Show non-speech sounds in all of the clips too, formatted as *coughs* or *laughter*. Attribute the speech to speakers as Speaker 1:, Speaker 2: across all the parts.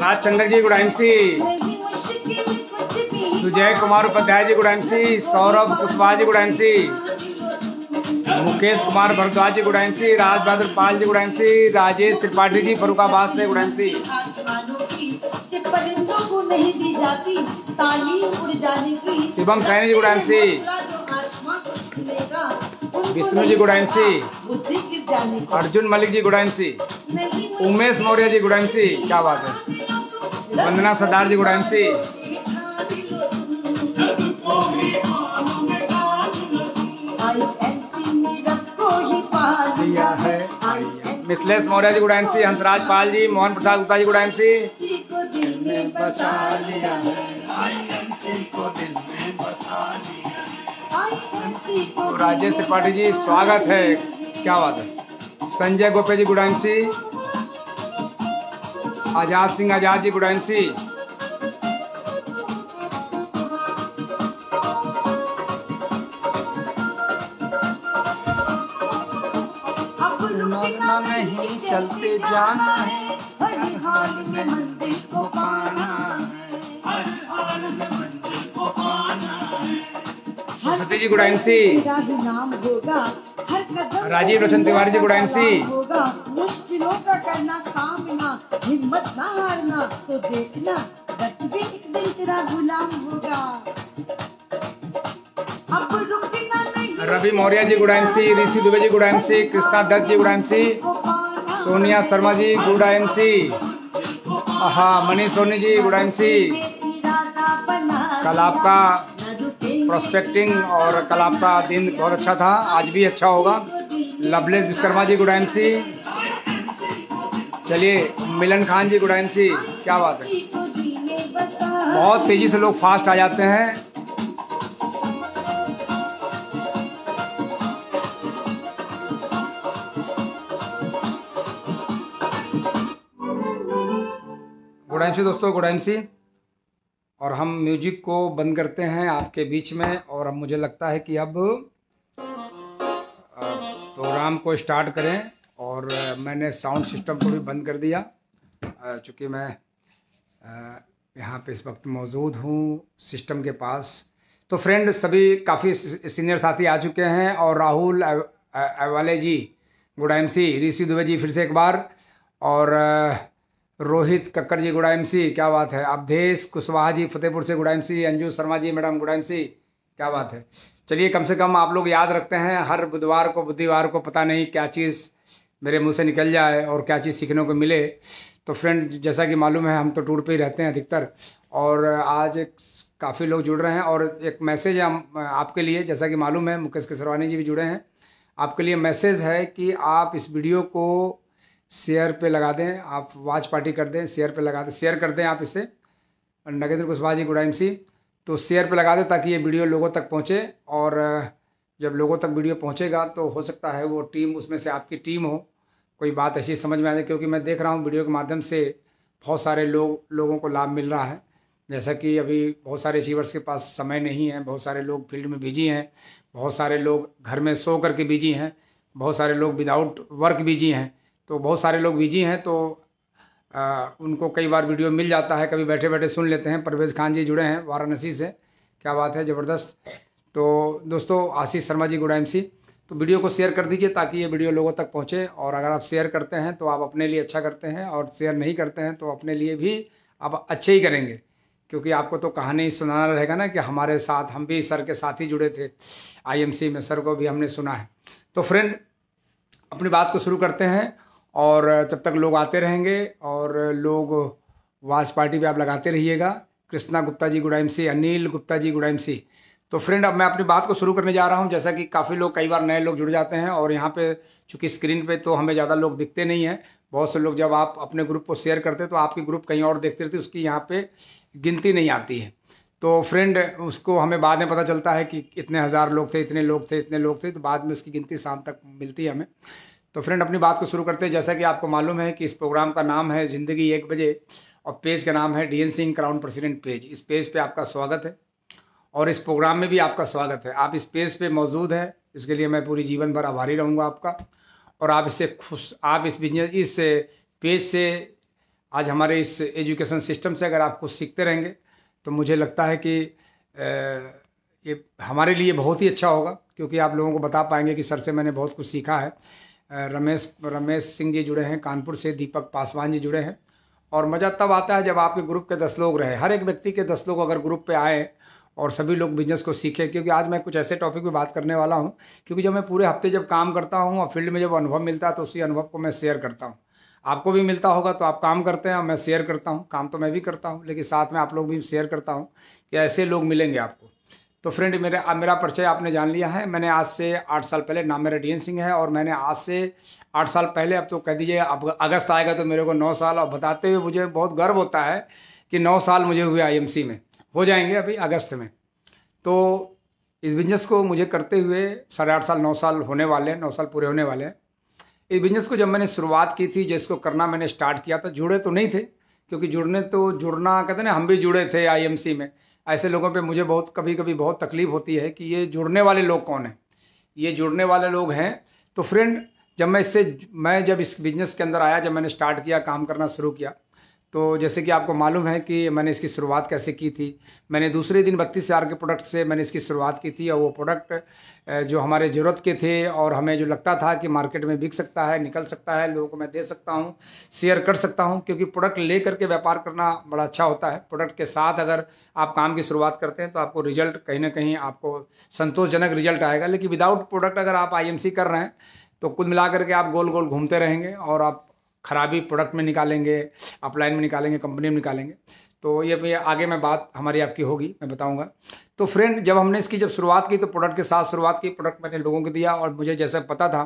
Speaker 1: Rajchandra ji good MC Sujay Kumar Upadhyay ji good MC Saurabh Kushwaha ji good MC Mukesh Kumar Bhardwaj ji good MC Raj Bahadur Pal ji good MC Rajesh Tripathi ji Farrukhabad से good MC Shivam Saini ji good MC Vishnu ji good IMC Arjun Malik ji good IMC Umesh Maurya ji good IMC क्या बात है वंदना सरदार जी गुडाइंसी मिथिलेश मौर्य जी गुडाइंसी हंसराज पाल जी मोहन प्रसाद गुप्ता जी गुडाइंसी राजेश त्रिपाठी जी स्वागत है क्या बात है Sanjay Gope ji good MC Azad Singh Azad ji good MC नहीं चलते जाना है हर हाल में मंदिर को पाना है हर हाल में मंदिर को पाना है Saraswati ji good C Rajiv Rachan Tiwari ji good C मुश्किलों का करना सामना हिम्मत ना हारना तो देखना भी एक दिन तेरा गुलाम होगा अब रुकना नहीं Ravi Maurya ji good C Rishi Dubey ji good C Krishna Dutt ji good C Sonia Sharma ji good C हाँ मनीष सोनी जी गुड सी कल आपका प्रोस्पेक्टिंग और कल आपका दिन बहुत अच्छा था आज भी अच्छा होगा लवलेस विश्वकर्मा जी गुड सी चलिए मिलन खान जी गुड सी क्या बात है बहुत तेज़ी से लोग फास्ट आ जाते हैं गुड एम सी दोस्तों गुड एम सी और हम म्यूजिक को बंद करते हैं आपके बीच में और अब मुझे लगता है कि अब प्रोग्राम को स्टार्ट करें और मैंने साउंड सिस्टम को भी बंद कर दिया चूँकि मैं यहाँ पे इस वक्त मौजूद हूँ सिस्टम के पास तो फ्रेंड सभी काफ़ी सीनियर साथी आ चुके हैं और Rahul Awale ji good M C Rishi Dubey ji फिर से एक बार और रोहित कक्कर जी गुड़ाइमसी क्या बात है अवधेश कुशवाहा जी फतेहपुर से good IMC Anju Sharma ji madam good IMC क्या बात है चलिए कम से कम आप लोग याद रखते हैं हर बुधवार को बुधवार को पता नहीं क्या चीज़ मेरे मुंह से निकल जाए और क्या चीज़ सीखने को मिले तो फ्रेंड जैसा कि मालूम है हम तो टूर पे ही रहते हैं अधिकतर और आज काफ़ी लोग जुड़ रहे हैं और एक मैसेज हम आपके लिए जैसा कि मालूम है मुकेश केसरवानी जी भी जुड़े हैं आपके लिए मैसेज है कि आप इस वीडियो को शेयर पे लगा दें आप वाच पार्टी कर दें शेयर पे लगा दें शेयर कर दें आप इसे नगेंद्र कुशवाहा जी गुडाइम सी तो शेयर पे लगा दें ताकि ये वीडियो लोगों तक पहुँचे और जब लोगों तक वीडियो पहुँचेगा तो हो सकता है वो टीम उसमें से आपकी टीम हो कोई बात ऐसी समझ में आ जाए क्योंकि मैं देख रहा हूँ वीडियो के माध्यम से बहुत सारे लोग लोगों को लाभ मिल रहा है जैसा कि अभी बहुत सारे अचीवर्स के पास समय नहीं है बहुत सारे लोग फील्ड में बिजी हैं बहुत सारे लोग घर में सो करके बिजी हैं बहुत सारे लोग विदाउट वर्क बिजी हैं तो बहुत सारे लोग बिजी हैं तो आ, उनको कई बार वीडियो मिल जाता है कभी बैठे बैठे सुन लेते हैं परवेज़ खान जी जुड़े हैं वाराणसी से क्या बात है ज़बरदस्त तो दोस्तों आशीष शर्मा जी गुड एम तो वीडियो को शेयर कर दीजिए ताकि ये वीडियो लोगों तक पहुँचे और अगर आप शेयर करते हैं तो आप अपने लिए अच्छा करते हैं और शेयर नहीं करते हैं तो अपने लिए भी आप अच्छे ही करेंगे क्योंकि आपको तो कहानी सुनाना रहेगा ना कि हमारे साथ हम भी सर के साथ ही जुड़े थे आईएमसी में सर को भी हमने सुना है तो फ्रेंड अपनी बात को शुरू करते हैं और तब तक लोग आते रहेंगे और लोग वाच पार्टी पे आप लगाते रहिएगा कृष्णा गुप्ता जी गुडाइम से अनिल गुप्ता जी गुडाइम से तो फ्रेंड अब मैं अपनी बात को शुरू करने जा रहा हूँ जैसा कि काफ़ी लोग कई बार नए लोग जुड़ जाते हैं और यहाँ पे चूंकि स्क्रीन पे तो हमें ज़्यादा लोग दिखते नहीं हैं बहुत से लोग जब आप अपने ग्रुप को शेयर करते तो आपके ग्रुप कहीं और देखते रहते उसकी यहाँ पर गिनती नहीं आती है तो फ्रेंड उसको हमें बाद में पता चलता है कि इतने हज़ार लोग थे इतने लोग थे इतने लोग थे तो बाद में उसकी गिनती शाम तक मिलती है हमें तो फ्रेंड अपनी बात को शुरू करते हैं जैसा कि आपको मालूम है कि इस प्रोग्राम का नाम है ज़िंदगी एक बजे और पेज का नाम है D N Singh crown president page इस पेज पे आपका स्वागत है और इस प्रोग्राम में भी आपका स्वागत है आप इस पेज पे मौजूद हैं इसके लिए मैं पूरी जीवन भर आभारी रहूँगा आपका और आप इससे खुश आप इस बिजनेस इस पेज से आज हमारे इस एजुकेशन सिस्टम से अगर आप कुछ सीखते रहेंगे तो मुझे लगता है कि ये हमारे लिए बहुत ही अच्छा होगा क्योंकि आप लोगों को बता पाएंगे कि सर से मैंने बहुत कुछ सीखा है रमेश रमेश सिंह जी जुड़े हैं कानपुर से दीपक पासवान जी जुड़े हैं और मज़ा तब आता है जब आपके ग्रुप के दस लोग रहे हर एक व्यक्ति के दस लोग अगर ग्रुप पे आए और सभी लोग बिजनेस को सीखें क्योंकि आज मैं कुछ ऐसे टॉपिक पे बात करने वाला हूँ क्योंकि जब मैं पूरे हफ्ते जब काम करता हूँ और फील्ड में जब अनुभव मिलता है तो उसी अनुभव को मैं शेयर करता हूँ आपको भी मिलता होगा तो आप काम करते हैं और मैं शेयर करता हूँ काम तो मैं भी करता हूँ लेकिन साथ में आप लोग भी शेयर करता हूँ कि ऐसे लोग मिलेंगे आपको तो फ्रेंड मेरे मेरा परिचय आपने जान लिया है मैंने आज से आठ साल पहले नाम मेरा डी सिंह है और मैंने आज से आठ साल पहले अब तो कह दीजिए अब अगस्त आएगा तो मेरे को नौ साल और बताते हुए मुझे बहुत गर्व होता है कि नौ साल मुझे हुए आई में हो जाएंगे अभी अगस्त में तो इस बिजनेस को मुझे करते हुए साढ़े आठ साल नौ साल होने वाले हैं नौ साल पूरे होने वाले हैं इस बिजनेस को जब मैंने शुरुआत की थी जिसको करना मैंने स्टार्ट किया था जुड़े तो नहीं थे क्योंकि जुड़ने तो जुड़ना कहते ना हम भी जुड़े थे आईएमसी में ऐसे लोगों पे मुझे बहुत कभी कभी बहुत तकलीफ होती है कि ये जुड़ने वाले लोग कौन हैं ये जुड़ने वाले लोग हैं तो फ्रेंड जब मैं इससे मैं जब इस बिज़नेस के अंदर आया जब मैंने स्टार्ट किया काम करना शुरू किया तो जैसे कि आपको मालूम है कि मैंने इसकी शुरुआत कैसे की थी मैंने दूसरे दिन बत्तीस हज़ार के प्रोडक्ट से मैंने इसकी शुरुआत की थी और वो प्रोडक्ट जो हमारे ज़रूरत के थे और हमें जो लगता था कि मार्केट में बिक सकता है निकल सकता है लोगों को मैं दे सकता हूँ शेयर कर सकता हूँ क्योंकि प्रोडक्ट ले करके व्यापार करना बड़ा अच्छा होता है प्रोडक्ट के साथ अगर आप काम की शुरुआत करते हैं तो आपको रिजल्ट कहीं ना कहीं आपको संतोषजनक रिजल्ट आएगा लेकिन विदाउट प्रोडक्ट अगर आप आई कर रहे हैं तो कुल मिलाकर के आप गोल गोल घूमते रहेंगे और आप खराबी प्रोडक्ट में निकालेंगे अपलाइन में निकालेंगे कंपनी में निकालेंगे तो ये भैया आगे मैं बात हमारी आपकी होगी मैं बताऊंगा तो फ्रेंड जब हमने इसकी जब शुरुआत की तो प्रोडक्ट के साथ शुरुआत की प्रोडक्ट मैंने लोगों को दिया और मुझे जैसा पता था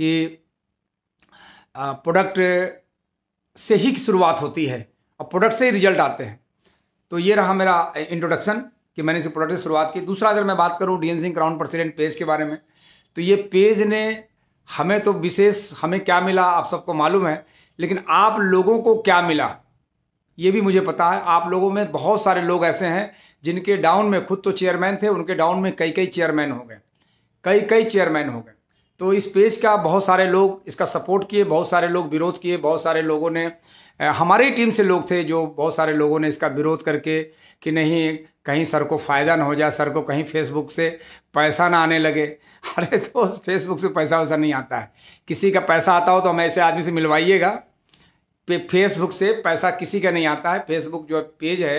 Speaker 1: कि प्रोडक्ट से ही शुरुआत होती है और प्रोडक्ट से ही रिजल्ट आते हैं तो ये रहा मेरा इंट्रोडक्शन कि मैंने इस प्रोडक्ट से शुरुआत की दूसरा अगर मैं बात करूँ D N Singh crown president page के बारे में तो ये पेज ने हमें तो विशेष हमें क्या मिला आप सबको मालूम है लेकिन आप लोगों को क्या मिला ये भी मुझे पता है आप लोगों में बहुत सारे लोग ऐसे हैं जिनके डाउन में खुद तो चेयरमैन थे उनके डाउन में कई कई चेयरमैन हो गए कई कई चेयरमैन हो गए तो इस पेज का बहुत सारे लोग इसका सपोर्ट किए बहुत सारे लोग विरोध किए बहुत सारे लोगों ने हमारी टीम से लोग थे जो बहुत सारे लोगों ने इसका विरोध करके कि नहीं कहीं सर को फ़ायदा ना हो जाए सर को कहीं फेसबुक से पैसा ना आने लगे *laughs* अरे तो फेसबुक से पैसा वैसा नहीं आता है किसी का पैसा आता हो तो हमें ऐसे आदमी से मिलवाइएगा फेसबुक से पैसा किसी का नहीं आता है फेसबुक जो पेज है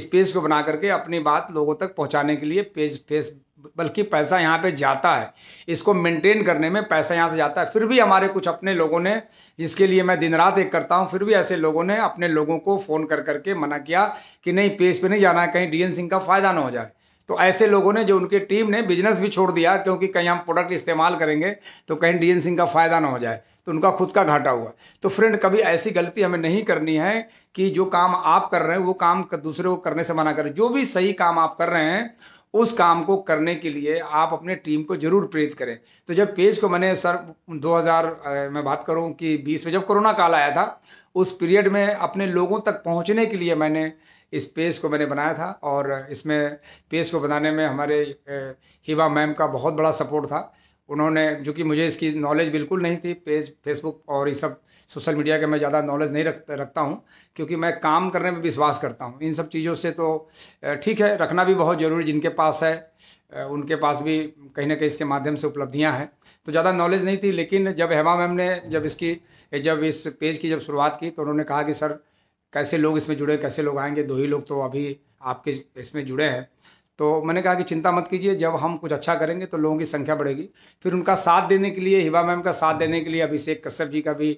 Speaker 1: इस पेज को बना करके अपनी बात लोगों तक पहुंचाने के लिए पेज फेस बल्कि पैसा यहाँ पे जाता है इसको मेंटेन करने में पैसा यहाँ से जाता है फिर भी हमारे कुछ अपने लोगों ने जिसके लिए मैं दिन रात एक करता हूँ फिर भी ऐसे लोगों ने अपने लोगों को फ़ोन कर करके मना किया कि नहीं पेज पे नहीं जाना कहीं डी सिंह का फ़ायदा ना हो जाए तो ऐसे लोगों ने जो उनकी टीम ने बिजनेस भी छोड़ दिया क्योंकि कहीं हम प्रोडक्ट इस्तेमाल करेंगे तो कहीं डीएन सिंह का फ़ायदा ना हो जाए तो उनका खुद का घाटा हुआ तो फ्रेंड कभी ऐसी गलती हमें नहीं करनी है कि जो काम आप कर रहे हैं वो काम दूसरे को करने से मना करें जो भी सही काम आप कर रहे हैं उस काम को करने के लिए आप अपने टीम को जरूर प्रेरित करें तो जब पेज को मैंने सर 2000 मैं बात करूं कि 20 में जब कोरोना काल आया था उस पीरियड में अपने लोगों तक पहुंचने के लिए मैंने इस पेज को मैंने बनाया था और इसमें पेज को बनाने में हमारे हिबा मैम का बहुत बड़ा सपोर्ट था उन्होंने जो कि मुझे इसकी नॉलेज बिल्कुल नहीं थी पेज फेसबुक और ये सब सोशल मीडिया के मैं ज़्यादा नॉलेज नहीं रख रखता हूँ क्योंकि मैं काम करने में विश्वास करता हूँ इन सब चीज़ों से तो ठीक है रखना भी बहुत ज़रूरी जिनके पास है उनके पास भी कहीं ना कहीं इसके माध्यम से उपलब्धियाँ हैं तो ज़्यादा नॉलेज नहीं थी लेकिन जब हेमा मैम ने जब इसकी जब इस पेज की जब शुरुआत की तो उन्होंने कहा कि सर कैसे लोग इसमें जुड़े कैसे लोग आएंगे दो ही लोग तो अभी आपके इसमें जुड़े हैं तो मैंने कहा कि चिंता मत कीजिए जब हम कुछ अच्छा करेंगे तो लोगों की संख्या बढ़ेगी फिर उनका साथ देने के लिए हिबा मैम का साथ देने के लिए अभिषेक कश्यप जी का भी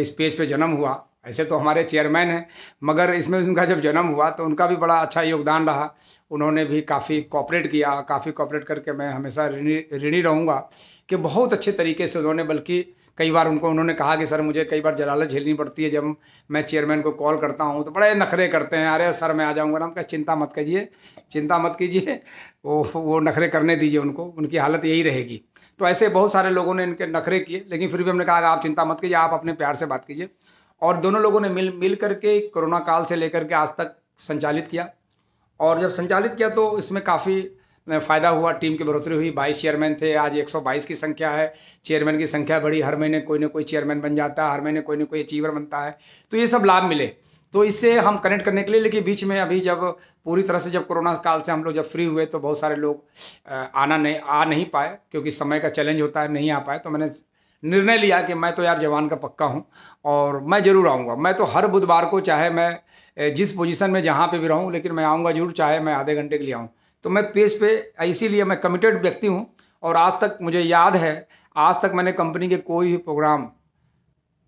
Speaker 1: इस पेज पे जन्म हुआ ऐसे तो हमारे चेयरमैन हैं मगर इसमें उनका जब जन्म हुआ तो उनका भी बड़ा अच्छा योगदान रहा उन्होंने भी काफ़ी कॉपरेट किया काफ़ी कॉपरेट करके मैं हमेशा ऋणी ऋणी रहूँगा कि बहुत अच्छे तरीके से उन्होंने बल्कि कई बार उनको उन्होंने कहा कि सर मुझे कई बार जलालत झेलनी पड़ती है जब मैं चेयरमैन को कॉल करता हूँ तो बड़े नखरे करते हैं अरे सर मैं आ जाऊँगा ना उनका चिंता मत कीजिए चिंता मत कीजिए वो वो नखरे करने दीजिए उनको उनकी हालत यही रहेगी तो ऐसे बहुत सारे लोगों ने इनके नखरे किए लेकिन फिर भी हमने कहा आप चिंता मत कीजिए आप अपने प्यार से बात कीजिए और दोनों लोगों ने मिल मिल करके कोरोना काल से लेकर के आज तक संचालित किया और जब संचालित किया तो इसमें काफ़ी फ़ायदा हुआ टीम की बढ़ोतरी हुई बाईस चेयरमैन थे आज 122 की संख्या है चेयरमैन की संख्या बढ़ी हर महीने कोई ना कोई चेयरमैन बन जाता है हर महीने कोई ना कोई अचीवर बनता है तो ये सब लाभ मिले तो इससे हम कनेक्ट करने के लिए लेकिन बीच में अभी जब पूरी तरह से जब कोरोना काल से हम लोग जब फ्री हुए तो बहुत सारे लोग आना नहीं आ नहीं पाए क्योंकि समय का चैलेंज होता है नहीं आ पाए तो मैंने निर्णय लिया कि मैं तो यार जवान का पक्का हूँ और मैं ज़रूर आऊँगा मैं तो हर बुधवार को चाहे मैं जिस पोजीशन में जहाँ पे भी रहूँ लेकिन मैं आऊँगा जरूर चाहे मैं आधे घंटे के लिए आऊँ तो मैं पेज पे इसीलिए मैं कमिटेड व्यक्ति हूँ और आज तक मुझे याद है आज तक मैंने कंपनी के कोई भी प्रोग्राम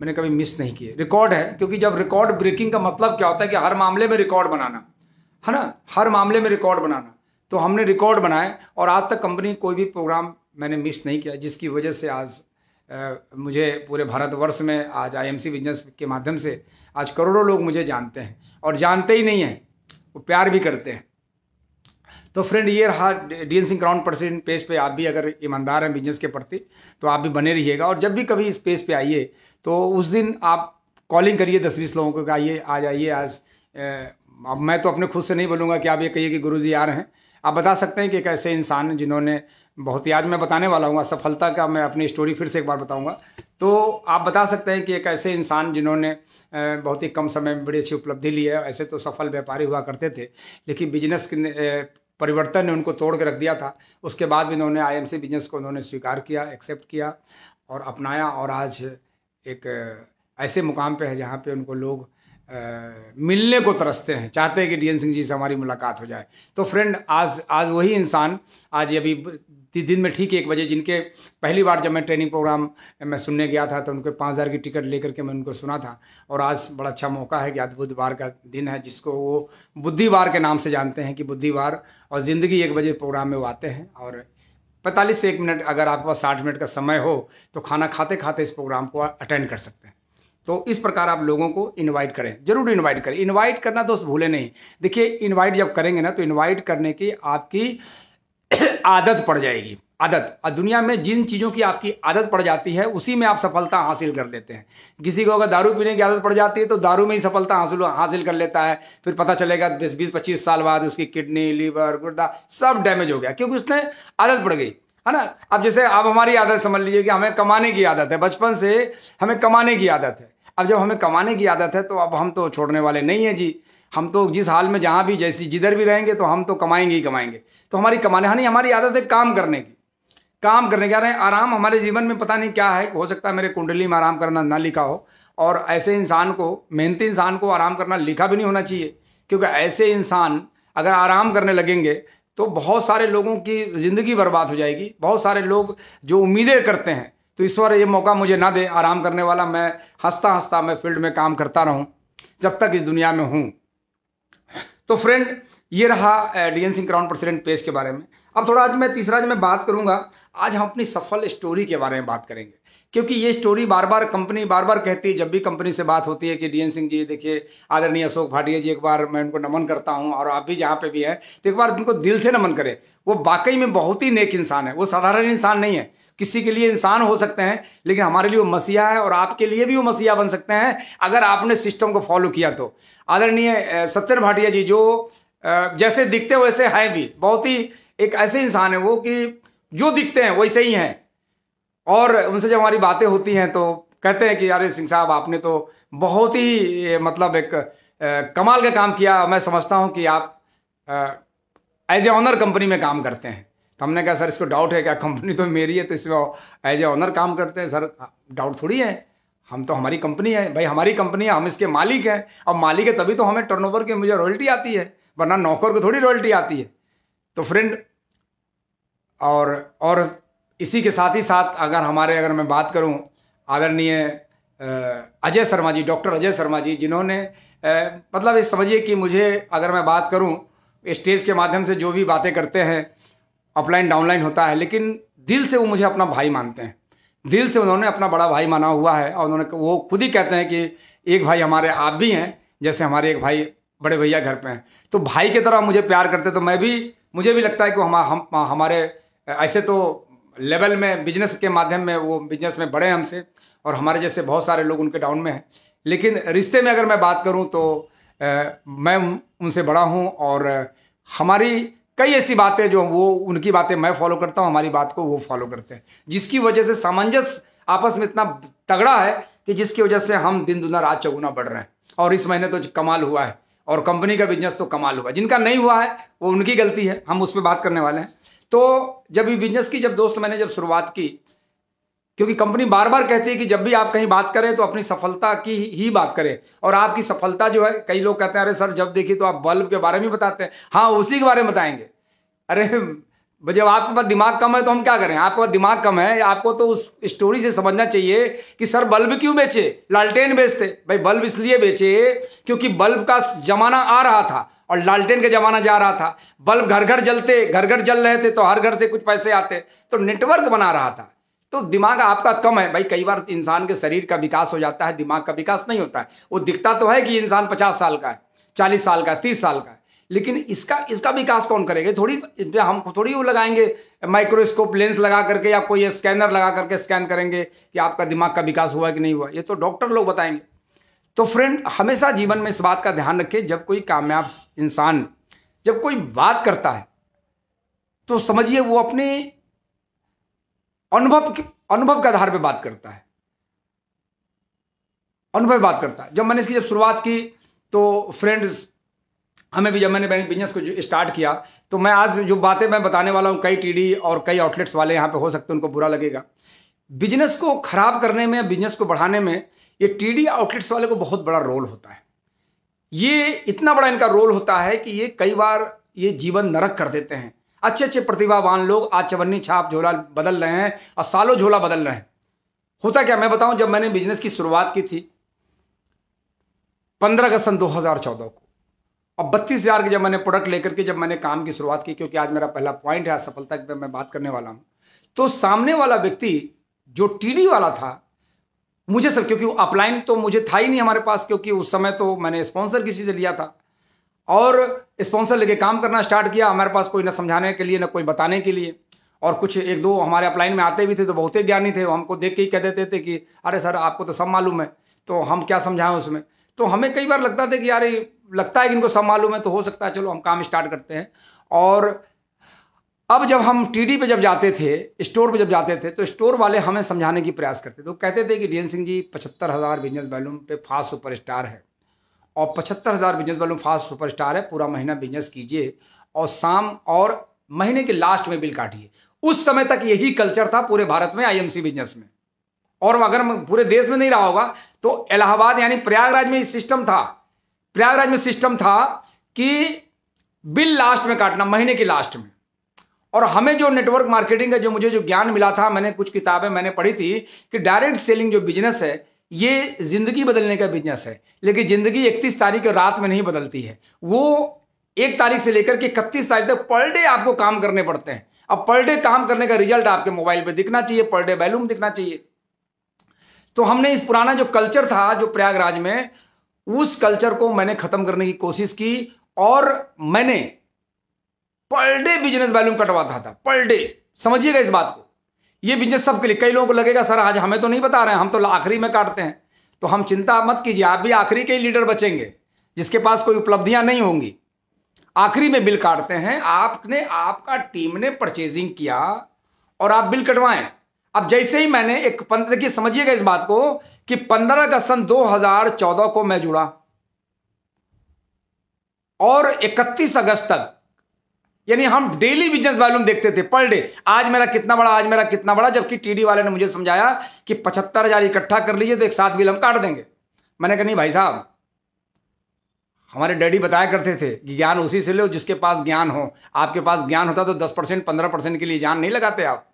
Speaker 1: मैंने कभी मिस नहीं किए रिकॉर्ड है क्योंकि जब रिकॉर्ड ब्रेकिंग का मतलब क्या होता है कि हर मामले में रिकॉर्ड बनाना है ना हर मामले में रिकॉर्ड बनाना तो हमने रिकॉर्ड बनाए और आज तक कंपनी कोई भी प्रोग्राम मैंने मिस नहीं किया जिसकी वजह से आज मुझे पूरे भारतवर्ष में आज आईएमसी बिजनेस के माध्यम से आज करोड़ों लोग मुझे जानते हैं और जानते ही नहीं हैं वो प्यार भी करते हैं तो फ्रेंड ये रहा D N Singh crown president page पे आप भी अगर ईमानदार हैं बिजनेस के प्रति तो आप भी बने रहिएगा और जब भी कभी इस पेज पे आइए तो उस दिन आप कॉलिंग करिए दस बीस लोगों को आइए आज आइए आज अब मैं तो अपने खुद से नहीं बोलूँगा कि आप ये कहिए कि गुरु जी आ रहे हैं आप बता सकते हैं कि एक ऐसे इंसान जिन्होंने बहुत ही आज मैं बताने वाला हूँ सफलता का मैं अपनी स्टोरी फिर से एक बार बताऊँगा तो आप बता सकते हैं कि एक ऐसे इंसान जिन्होंने बहुत ही कम समय में बड़ी अच्छी उपलब्धि ली है ऐसे तो सफल व्यापारी हुआ करते थे लेकिन बिजनेस के परिवर्तन ने उनको तोड़ के रख दिया था उसके बाद भी उन्होंने आई बिजनेस को उन्होंने स्वीकार किया एक्सेप्ट किया और अपनाया और आज एक ऐसे मुकाम पे है जहाँ पे उनको लोग आ, मिलने को तरसते हैं चाहते हैं कि डी एन सिंह जी से हमारी मुलाकात हो जाए तो फ्रेंड आज आज वही इंसान आज अभी तीस दिन में ठीक एक बजे जिनके पहली बार जब मैं ट्रेनिंग प्रोग्राम मैं सुनने गया था तो उनके पाँच हज़ार की टिकट लेकर के मैं उनको सुना था और आज बड़ा अच्छा मौका है कि आज बुधवार का दिन है जिसको वो बुद्धिवार के नाम से जानते हैं कि बुद्धिवार और ज़िंदगी एक बजे प्रोग्राम में वो आते हैं और पैंतालीस से एक मिनट अगर आपके पास साठ मिनट का समय हो तो खाना खाते खाते इस प्रोग्राम को अटेंड कर सकते हैं तो इस प्रकार आप लोगों को इनवाइट करें जरूर इनवाइट करें इनवाइट करना तो भूले नहीं देखिए इनवाइट जब करेंगे ना तो इनवाइट करने की आपकी *coughs* आदत पड़ जाएगी आदत और दुनिया में जिन चीज़ों की आपकी आदत पड़ जाती है उसी में आप सफलता हासिल कर लेते हैं किसी को अगर दारू पीने की आदत पड़ जाती है तो दारू में ही सफलता हासिल हासिल कर लेता है फिर पता चलेगा बीस बीस पच्चीस साल बाद उसकी किडनी लीवर गुर्दा सब डैमेज हो गया क्योंकि उसने आदत पड़ गई है ना अब जैसे आप हमारी आदत समझ लीजिए कि हमें कमाने की आदत है बचपन से हमें कमाने की आदत है अब जब हमें कमाने की आदत है तो अब हम तो छोड़ने वाले नहीं हैं जी हम तो जिस हाल में जहाँ भी जैसी जिधर भी रहेंगे तो हम तो कमाएंगे ही कमाएंगे तो हमारी कमाने हाँ हमारी आदत है काम करने की काम करने के रहे आराम हमारे जीवन में पता नहीं क्या है हो सकता है मेरे कुंडली में आराम करना ना लिखा हो और ऐसे इंसान को मेहनती इंसान को आराम करना लिखा भी नहीं होना चाहिए क्योंकि ऐसे इंसान अगर आराम करने लगेंगे तो बहुत सारे लोगों की ज़िंदगी बर्बाद हो जाएगी बहुत सारे लोग जो उम्मीदें करते हैं तो ईश्वर ये मौका मुझे ना दे आराम करने वाला मैं हंसता हंसता मैं फील्ड में काम करता रहूँ जब तक इस दुनिया में हूँ तो फ्रेंड ये रहा DN Singh crown president page के बारे में अब थोड़ा आज मैं तीसरा आज मैं बात करूंगा आज हम अपनी सफल स्टोरी के बारे में बात करेंगे क्योंकि ये स्टोरी बार बार कंपनी बार बार कहती है जब भी कंपनी से बात होती है कि डीएन सिंह जी देखिए आदरणीय अशोक भाटिया जी एक बार मैं उनको नमन करता हूँ और आप भी जहाँ पे भी हैं तो एक बार उनको दिल से नमन करें वो वाकई में बहुत ही नेक इंसान है वो साधारण इंसान नहीं है किसी के लिए इंसान हो सकते हैं लेकिन हमारे लिए वो मसीहा है और आपके लिए भी वो मसीहा बन सकते हैं अगर आपने सिस्टम को फॉलो किया तो आदरणीय सत्यन भाटिया जी जो जैसे दिखते वैसे है भी बहुत ही एक ऐसे इंसान है वो कि जो दिखते हैं वैसे ही हैं और उनसे जब हमारी बातें होती हैं तो कहते हैं कि यार सिंह साहब आपने तो बहुत ही मतलब एक कमाल का काम किया मैं समझता हूँ कि आप एज ए ऑनर कंपनी में काम करते हैं तो हमने कहा सर इसको डाउट है क्या कंपनी तो मेरी है तो इसमें एज ए ऑनर काम करते हैं सर डाउट थोड़ी है हम तो हमारी कंपनी है भाई हमारी कंपनी है हम इसके मालिक हैं अब मालिक है तभी तो हमें टर्नओवर की मुझे रॉयल्टी आती है वरना नौकर को थोड़ी रॉयल्टी आती है तो फ्रेंड और और इसी के साथ ही साथ अगर हमारे अगर मैं बात करूं आदरणीय अजय शर्मा जी डॉक्टर अजय शर्मा जी जिन्होंने मतलब ये समझिए कि मुझे अगर मैं बात करूं स्टेज के माध्यम से जो भी बातें करते हैं अपलाइन डाउनलाइन होता है लेकिन दिल से वो मुझे अपना भाई मानते हैं दिल से उन्होंने अपना बड़ा भाई माना हुआ है और उन्होंने वो खुद ही कहते हैं कि एक भाई हमारे आप भी हैं जैसे हमारे एक भाई बड़े भैया घर पे हैं तो भाई की तरह मुझे प्यार करते तो मैं भी मुझे भी लगता है कि हम, हम हमारे ऐसे तो लेवल में बिजनेस के माध्यम में वो बिजनेस में बड़े हैं हमसे और हमारे जैसे बहुत सारे लोग उनके डाउन में हैं लेकिन रिश्ते में अगर मैं बात करूँ तो आ, मैं उनसे बड़ा हूँ और हमारी कई ऐसी बातें जो वो उनकी बातें मैं फॉलो करता हूँ हमारी बात को वो फॉलो करते हैं जिसकी वजह से सामंजस्य आपस में इतना तगड़ा है कि जिसकी वजह से हम दिन दुना रात चौगुना बढ़ रहे हैं और इस महीने तो कमाल हुआ है और कंपनी का बिजनेस तो कमाल हुआ जिनका नहीं हुआ है वो उनकी गलती है हम उस पर बात करने वाले हैं तो जब ये बिजनेस की जब दोस्त मैंने जब शुरुआत की क्योंकि कंपनी बार बार कहती है कि जब भी आप कहीं बात करें तो अपनी सफलता की ही बात करें और आपकी सफलता जो है कई लोग कहते हैं अरे सर जब देखिए तो आप बल्ब के बारे में बताते हैं हाँ उसी के बारे में बताएंगे अरे जब आपके पास दिमाग कम है तो हम क्या करें आपके पास दिमाग कम है आपको तो उस स्टोरी से समझना चाहिए कि सर बल्ब क्यों बेचे लालटेन बेचते भाई बल्ब इसलिए बेचे क्योंकि बल्ब का जमाना आ रहा था और लालटेन का जमाना जा रहा था बल्ब घर घर जलते घर घर जल रहे थे तो हर घर से कुछ पैसे आते तो नेटवर्क बना रहा था तो दिमाग आपका कम है भाई कई बार इंसान के शरीर का विकास हो जाता है दिमाग का विकास नहीं होता है वो दिखता तो है कि इंसान पचास साल का है चालीस साल का तीस साल का है लेकिन इसका इसका विकास कौन करेगा थोड़ी हम थोड़ी वो लगाएंगे माइक्रोस्कोप लेंस लगा करके या कोई स्कैनर लगा करके स्कैन करेंगे कि आपका दिमाग का विकास हुआ कि नहीं हुआ ये तो डॉक्टर लोग बताएंगे तो फ्रेंड हमेशा जीवन में इस बात का ध्यान रखें जब कोई कामयाब इंसान जब कोई बात करता है तो समझिए वो अपने अनुभव अनुभव के आधार पर बात करता है अनुभव बात करता है जब मैंने इसकी जब शुरुआत की तो फ्रेंड्स हमें भी जब मैंने बिजनेस को स्टार्ट किया तो मैं आज जो बातें मैं बताने वाला हूँ कई टीडी और कई आउटलेट्स वाले यहाँ पे हो सकते हैं उनको बुरा लगेगा बिजनेस को खराब करने में बिजनेस को बढ़ाने में ये टीडी आउटलेट्स वाले को बहुत बड़ा रोल होता है ये इतना बड़ा इनका रोल होता है कि ये कई बार ये जीवन नरक कर देते हैं अच्छे अच्छे प्रतिभावान लोग आज चवन्नी छाप झोला बदल रहे हैं और सालों झोला बदल रहे हैं होता क्या मैं बताऊं जब मैंने बिजनेस की शुरुआत की थी पंद्रह अगस्त सन दो को अब बत्तीस हज़ार के जब मैंने प्रोडक्ट लेकर के जब मैंने काम की शुरुआत की क्योंकि आज मेरा पहला पॉइंट है सफलता की मैं बात करने वाला हूँ तो सामने वाला व्यक्ति जो टीडी वाला था मुझे सर क्योंकि अपलाइन तो मुझे था ही नहीं हमारे पास क्योंकि उस समय तो मैंने स्पॉन्सर किसी से लिया था और स्पॉन्सर लेके काम करना स्टार्ट किया हमारे पास कोई ना समझाने के लिए ना कोई बताने के लिए और कुछ एक दो हमारे अपलाइन में आते भी थे तो बहुत ही ज्ञानी थे हमको देख के ही कह देते थे कि अरे सर आपको तो सब मालूम है तो हम क्या समझाएं उसमें तो हमें कई बार लगता था कि यार लगता है कि इनको सब मालूम है तो हो सकता है चलो हम काम स्टार्ट करते हैं और अब जब हम टीडी पे जब जाते थे स्टोर पे जब जाते थे तो स्टोर वाले हमें समझाने की प्रयास करते थे तो कहते थे कि डी सिंह जी पचहत्तर हज़ार बिजनेस वैल्यूम पे फास्ट सुपर स्टार है और पचहत्तर हज़ार business volume fast super star है पूरा महीना बिजनेस कीजिए और शाम और महीने के लास्ट में बिल काटिए उस समय तक यही कल्चर था पूरे भारत में आईएमसी बिजनेस में और अगर पूरे देश में नहीं रहा होगा तो इलाहाबाद यानी प्रयागराज में इस सिस्टम था प्रयागराज में सिस्टम था कि बिल लास्ट में काटना महीने के लास्ट में और हमें जो नेटवर्क मार्केटिंग का जो मुझे जो ज्ञान मिला था मैंने कुछ किताबें मैंने पढ़ी थी कि डायरेक्ट सेलिंग जो बिजनेस है ये ज़िंदगी बदलने का बिजनेस है लेकिन ज़िंदगी इकतीस तारीख रात में नहीं बदलती है वो एक तारीख से लेकर के इकतीस तारीख तक पर डे आपको काम करने पड़ते हैं अब पर डे काम करने का रिजल्ट आपके मोबाइल पर दिखना चाहिए पर डे वैल्यूम दिखना चाहिए तो हमने इस पुराना जो कल्चर था जो प्रयागराज में उस कल्चर को मैंने खत्म करने की कोशिश की और मैंने पर डे बिजनेस वैल्यूम कटवाता था पर डे समझिएगा इस बात को ये बिजनेस सबके लिए कई लोगों को लगेगा सर आज हमें तो नहीं बता रहे हैं हम तो आखिरी में काटते हैं तो हम चिंता मत कीजिए आप भी आखिरी के ही लीडर बचेंगे जिसके पास कोई उपलब्धियां नहीं होंगी आखिरी में बिल काटते हैं आपने आपका टीम ने परचेजिंग किया और आप बिल कटवाएं अब जैसे ही मैंने एक पंद्रह देखिए समझिएगा इस बात को कि पंद्रह अगस्त सन दो हजार चौदह को मैं जुड़ा और इकतीस अगस्त तक यानी हम डेली बिजनेस वॉल्यूम देखते थे पर डे आज मेरा कितना बड़ा आज मेरा कितना बड़ा जबकि टीडी वाले ने मुझे समझाया कि पचहत्तर हजार इकट्ठा कर लीजिए तो एक साथ बिल हम काट देंगे मैंने कहा नहीं भाई साहब हमारे डैडी बताया करते थे कि ज्ञान उसी से लो जिसके पास ज्ञान हो आपके पास ज्ञान होता तो दस परसेंट पंद्रह परसेंट के लिए जान नहीं लगाते आप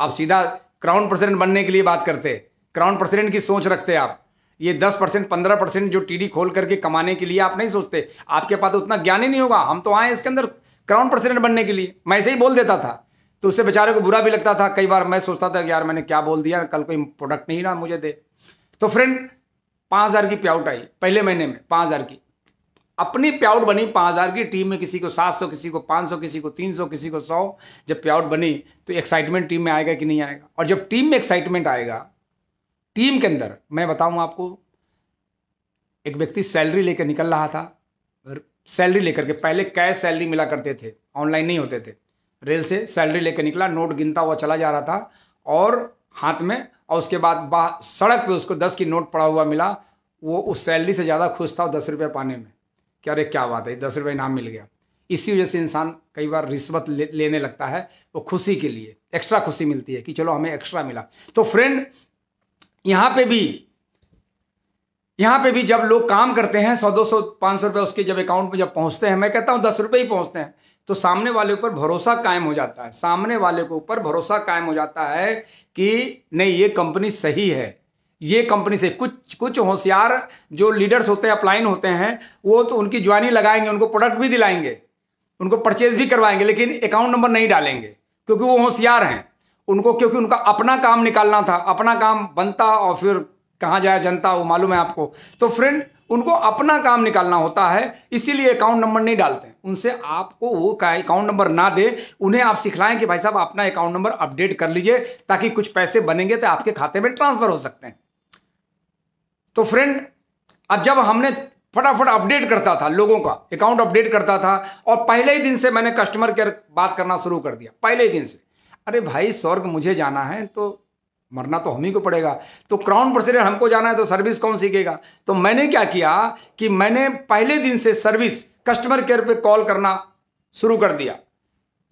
Speaker 1: आप सीधा क्राउन प्रेसिडेंट बनने के लिए बात करते क्राउन प्रेसिडेंट की सोच रखते आप ये दस परसेंट पंद्रह परसेंट जो डी खोल करके कमाने के लिए आप नहीं सोचते आपके पास उतना ज्ञान ही नहीं होगा हम तो आए इसके अंदर क्राउन प्रेसिडेंट बनने के लिए मैं ऐसे ही बोल देता था तो उससे बेचारे को बुरा भी लगता था कई बार मैं सोचता था कि यार मैंने क्या बोल दिया कल कोई प्रोडक्ट नहीं ना मुझे दे तो फ्रेंड पाँच हज़ार की प्याउट आई पहले महीने में पाँच हज़ार की अपनी प्याउट बनी पाँच हज़ार की टीम में किसी को सात सौ किसी को पाँच सौ किसी को तीन सौ किसी को सौ जब प्याउट बनी तो एक्साइटमेंट टीम में आएगा कि नहीं आएगा और जब टीम में एक्साइटमेंट आएगा टीम के अंदर मैं बताऊँ आपको एक व्यक्ति सैलरी लेकर निकल रहा था सैलरी लेकर के पहले कैश सैलरी मिला करते थे ऑनलाइन नहीं होते थे रेल से सैलरी लेकर निकला नोट गिनता हुआ चला जा रहा था और हाथ में और उसके बाद सड़क पे उसको दस की नोट पड़ा हुआ मिला वो उस सैलरी से ज़्यादा खुश था दस रुपये पाने में कि अरे क्या बात है दस रुपये इनाम मिल गया इसी वजह से इंसान कई बार रिश्वत ले, लेने लगता है वो खुशी के लिए एक्स्ट्रा खुशी मिलती है कि चलो हमें एक्स्ट्रा मिला तो फ्रेंड यहाँ पे भी यहाँ पे भी जब लोग काम करते हैं सौ दो सौ पाँच सौ रुपये उसके जब अकाउंट में जब पहुँचते हैं मैं कहता हूँ दस रुपये ही पहुँचते हैं तो सामने वाले ऊपर भरोसा कायम हो जाता है सामने वाले के ऊपर भरोसा कायम हो जाता है कि नहीं ये कंपनी सही है ये कंपनी से कुछ कुछ होशियार जो लीडर्स होते हैं अपलाइन होते हैं वो तो उनकी ज्वाइनिंग लगाएंगे उनको प्रोडक्ट भी दिलाएंगे उनको परचेज भी करवाएंगे लेकिन अकाउंट नंबर नहीं डालेंगे क्योंकि वो होशियार हैं उनको क्योंकि उनका अपना काम निकालना था अपना काम बनता और फिर कहाँ जाए जनता वो मालूम है आपको तो फ्रेंड उनको अपना काम निकालना होता है इसीलिए अकाउंट नंबर नहीं डालते उनसे आपको वो का अकाउंट नंबर ना दे उन्हें आप सिखलाएं कि भाई साहब अपना अकाउंट नंबर अपडेट कर लीजिए ताकि कुछ पैसे बनेंगे तो आपके खाते में ट्रांसफर हो सकते हैं तो फ्रेंड अब जब हमने फटाफट अपडेट करता था लोगों का अकाउंट अपडेट करता था और पहले ही दिन से मैंने कस्टमर केयर बात करना शुरू कर दिया पहले ही दिन से अरे भाई स्वर्ग मुझे जाना है तो मरना तो हम ही को पड़ेगा तो क्राउन प्रोसीडर हमको जाना है तो सर्विस कौन सीखेगा तो मैंने क्या किया कि मैंने पहले दिन से सर्विस कस्टमर केयर पे कॉल करना शुरू कर दिया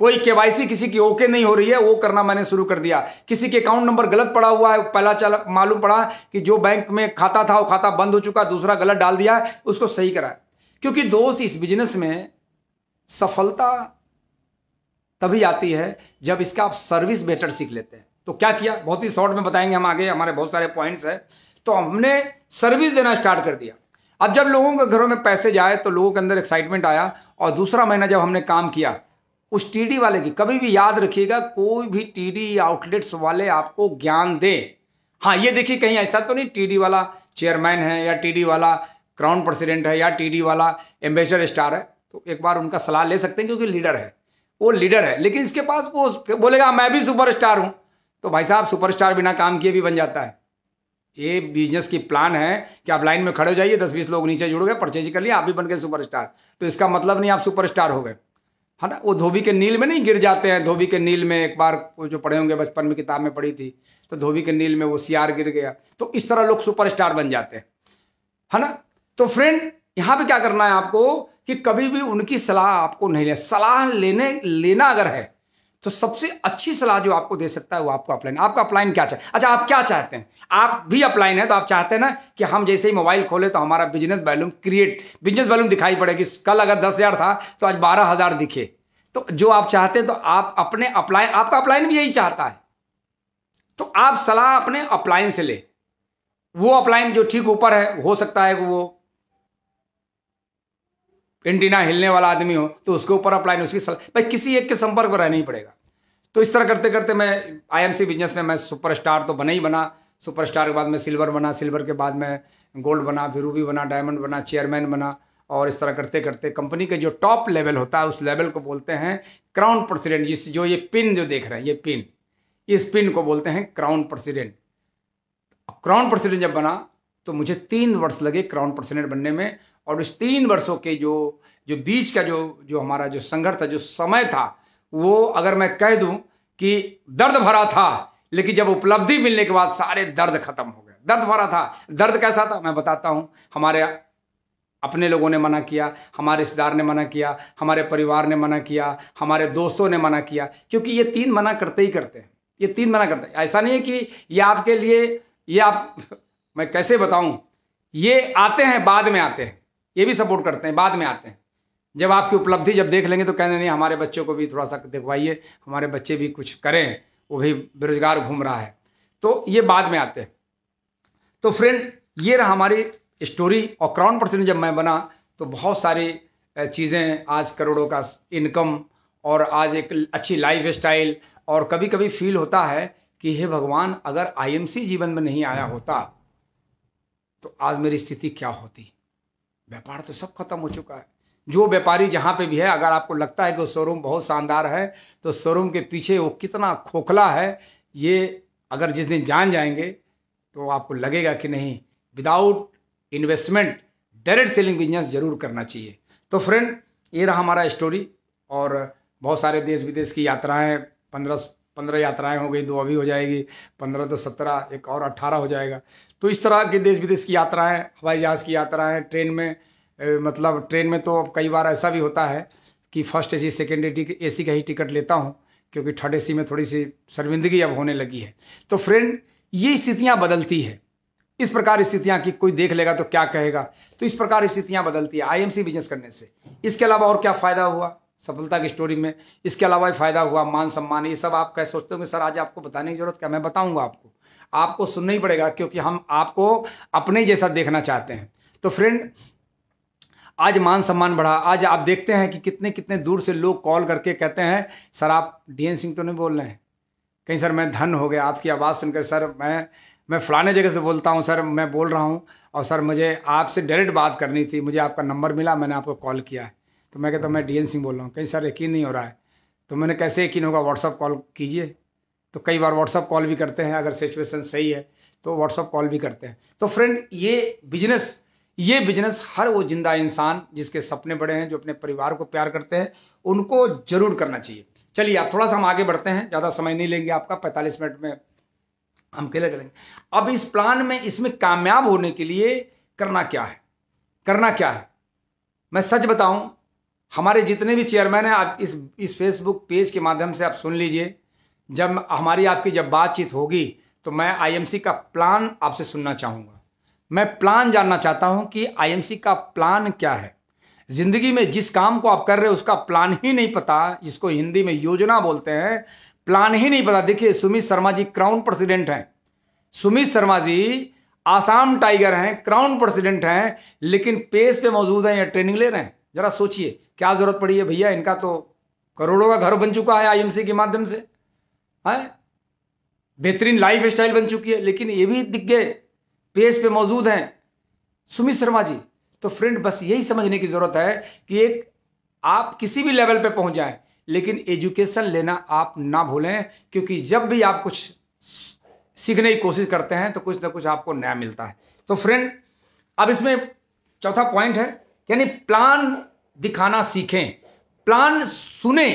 Speaker 1: कोई केवाईसी किसी की ओके नहीं हो रही है वो करना मैंने शुरू कर दिया किसी के अकाउंट नंबर गलत पड़ा हुआ है पहला चल मालूम पड़ा कि जो बैंक में खाता था वो खाता बंद हो चुका दूसरा गलत डाल दिया है उसको सही कराए क्योंकि दोस्त इस बिजनेस में सफलता तभी आती है जब इसका आप सर्विस बेटर सीख लेते हैं तो क्या किया बहुत ही शॉर्ट में बताएंगे हम आगे हमारे बहुत सारे पॉइंट्स हैं तो हमने सर्विस देना स्टार्ट कर दिया अब जब लोगों के घरों में पैसे जाए तो लोगों के अंदर एक्साइटमेंट आया और दूसरा महीना जब हमने काम किया उस टीडी वाले की कभी भी याद रखिएगा कोई भी टीडी आउटलेट्स वाले आपको ज्ञान दे हाँ ये देखिए कहीं ऐसा तो नहीं टीडी वाला चेयरमैन है या टीडी वाला क्राउन प्रेसिडेंट है या टीडी वाला एम्बेसडर स्टार है तो एक बार उनका सलाह ले सकते हैं क्योंकि लीडर है वो लीडर है लेकिन इसके पास वो बोलेगा हाँ, मैं भी स्टार हूँ तो भाई साहब स्टार बिना काम किए भी बन जाता है ये बिजनेस की प्लान है कि आप लाइन में खड़े हो जाइए दस बीस लोग नीचे जुड़ गए परचेज कर लिए आप भी बन गए स्टार तो इसका मतलब नहीं आप स्टार हो गए है ना वो धोबी के नील में नहीं गिर जाते हैं धोबी के नील में एक बार वो जो पढ़े होंगे बचपन में किताब में पढ़ी थी तो धोबी के नील में वो सियार गिर गया तो इस तरह लोग सुपरस्टार बन जाते हैं है ना तो फ्रेंड यहाँ पे क्या करना है आपको कि कभी भी उनकी सलाह आपको नहीं लेना सलाह लेने लेना अगर है तो सबसे अच्छी सलाह जो आपको दे सकता है वो आपको अपलाइन आपका अपलाइन क्या चाहे अच्छा आप क्या चाहते हैं आप भी अपलाइन है तो आप चाहते हैं ना कि हम जैसे ही मोबाइल खोले तो हमारा business volume create business volume दिखाई पड़ेगी कल अगर दस हज़ार था तो आज बारह हज़ार दिखे तो जो आप चाहते हैं तो आप अपने अपलाइन आपका अपलाइन भी यही चाहता है तो आप सलाह अपने अपलाइन से ले वो अपलाइन जो ठीक ऊपर है हो सकता है वो एंटीना हिलने वाला आदमी हो तो उसके ऊपर अपलाइन उसकी सल... भाई किसी एक के संपर्क में रहना ही पड़ेगा तो इस तरह करते करते मैं आईएमसी बिजनेस में मैं सुपरस्टार तो बना ही बना सुपरस्टार के बाद मैं सिल्वर बना सिल्वर के बाद मैं गोल्ड बना फिर रूबी बना डायमंड बना चेयरमैन बना और इस तरह करते करते कंपनी के जो टॉप लेवल होता है उस लेवल को बोलते हैं क्राउन प्रेसिडेंट जिस जो ये पिन जो देख रहे हैं ये पिन इस पिन को बोलते हैं क्राउन प्रेसिडेंट क्राउन प्रेसिडेंट जब बना तो मुझे तीन वर्ष लगे क्राउन प्रेसिडेंट बनने में और इस तीन वर्षों के जो जो बीच का जो जो हमारा जो संघर्ष था जो समय था वो अगर मैं कह दूं कि दर्द भरा था लेकिन जब उपलब्धि मिलने के बाद सारे दर्द खत्म हो गए दर्द भरा था दर्द कैसा था मैं बताता हूं हमारे अपने लोगों ने मना किया हमारे रिश्तेदार ने मना किया हमारे परिवार ने मना किया हमारे दोस्तों ने मना किया क्योंकि ये तीन मना करते ही करते हैं ये तीन मना करते हैं ऐसा नहीं है कि ये आपके लिए ये आप *laughs* मैं कैसे बताऊं ये आते हैं बाद में आते हैं ये भी सपोर्ट करते हैं बाद में आते हैं जब आपकी उपलब्धि जब देख लेंगे तो कहने नहीं हमारे बच्चों को भी थोड़ा सा दिखवाइए हमारे बच्चे भी कुछ करें वो भी बेरोजगार घूम रहा है तो ये बाद में आते हैं तो फ्रेंड ये रहा हमारी स्टोरी और क्राउन परसेंट जब मैं बना तो बहुत सारी चीज़ें आज करोड़ों का इनकम और आज एक अच्छी लाइफ स्टाइल और कभी कभी फील होता है कि हे भगवान अगर आईएमसी जीवन में नहीं आया होता तो आज मेरी स्थिति क्या होती व्यापार तो सब खत्म हो चुका है जो व्यापारी जहाँ पे भी है अगर आपको लगता है कि वो शोरूम बहुत शानदार है तो शोरूम के पीछे वो कितना खोखला है ये अगर जिस दिन जान जाएंगे तो आपको लगेगा कि नहीं without investment direct selling business जरूर करना चाहिए तो फ्रेंड ये रहा हमारा स्टोरी और बहुत सारे देश विदेश की यात्राएं पंद्रह पंद्रह यात्राएं हो गई दो अभी हो जाएगी पंद्रह तो सत्रह एक और अट्ठारह हो जाएगा तो इस तरह के देश विदेश की यात्राएं हवाई जहाज़ की यात्राएं ट्रेन में मतलब ट्रेन में तो अब कई बार ऐसा भी होता है कि first AC second A C का ही टिकट लेता हूँ क्योंकि थर्ड एसी में थोड़ी सी शर्मिंदगी अब होने लगी है तो फ्रेंड ये स्थितियाँ बदलती है इस प्रकार स्थितियाँ कि कोई देख लेगा तो क्या कहेगा तो इस प्रकार स्थितियाँ बदलती है आईएमसी बिजनेस करने से इसके अलावा और क्या फ़ायदा हुआ सफलता की स्टोरी में इसके अलावा फ़ायदा हुआ मान सम्मान ये सब आप कह सोचते होंगे सर आज आपको बताने की ज़रूरत क्या मैं बताऊंगा आपको आपको सुनना ही पड़ेगा क्योंकि हम आपको अपने जैसा देखना चाहते हैं तो फ्रेंड आज मान सम्मान बढ़ा आज आप देखते हैं कि कितने कितने दूर से लोग कॉल करके कहते हैं सर आप डी एन सिंह तो नहीं बोल रहे हैं कहीं सर मैं धन हो गया आपकी आवाज़ सुनकर सर मैं मैं फलाने जगह से बोलता हूँ सर मैं बोल रहा हूँ और सर मुझे आपसे डायरेक्ट बात करनी थी मुझे आपका नंबर मिला मैंने आपको कॉल किया है तो मैं कहता हूँ मैं डी सिंह बोल रहा हूँ कहीं सर यकीन नहीं हो रहा है तो मैंने कैसे यकीन होगा व्हाट्सअप कॉल कीजिए तो कई बार व्हाट्सअप कॉल भी करते हैं अगर सिचुएशन सही है तो व्हाट्सअप कॉल भी करते हैं तो फ्रेंड ये बिजनेस ये बिजनेस हर वो जिंदा इंसान जिसके सपने बड़े हैं जो अपने परिवार को प्यार करते हैं उनको जरूर करना चाहिए चलिए आप थोड़ा सा हम आगे बढ़ते हैं ज़्यादा समय नहीं लेंगे आपका पैंतालीस मिनट में हम अकेले करेंगे अब इस प्लान में इसमें कामयाब होने के लिए करना क्या है करना क्या है मैं सच बताऊं हमारे जितने भी चेयरमैन हैं आप इस इस फेसबुक पेज के माध्यम से आप सुन लीजिए जब हमारी आपकी जब बातचीत होगी तो मैं आईएमसी का प्लान आपसे सुनना चाहूँगा मैं प्लान जानना चाहता हूँ कि आईएमसी का प्लान क्या है ज़िंदगी में जिस काम को आप कर रहे हो उसका प्लान ही नहीं पता जिसको हिंदी में योजना बोलते हैं प्लान ही नहीं पता देखिए सुमित शर्मा जी क्राउन प्रेसिडेंट हैं सुमित शर्मा जी आसाम टाइगर हैं क्राउन प्रेसिडेंट हैं लेकिन पेज पे मौजूद हैं या ट्रेनिंग ले रहे हैं जरा सोचिए क्या जरूरत पड़ी है भैया इनका तो करोड़ों का घर बन चुका है आईएमसी के माध्यम से है बेहतरीन लाइफ स्टाइल बन चुकी है लेकिन ये भी दिग्गज पेज पे मौजूद हैं सुमित शर्मा जी तो फ्रेंड बस यही समझने की जरूरत है कि एक आप किसी भी लेवल पे पहुंच जाए लेकिन एजुकेशन लेना आप ना भूलें क्योंकि जब भी आप कुछ सीखने की कोशिश करते हैं तो कुछ ना कुछ आपको नया मिलता है तो फ्रेंड अब इसमें चौथा पॉइंट है यानी प्लान दिखाना सीखें प्लान सुने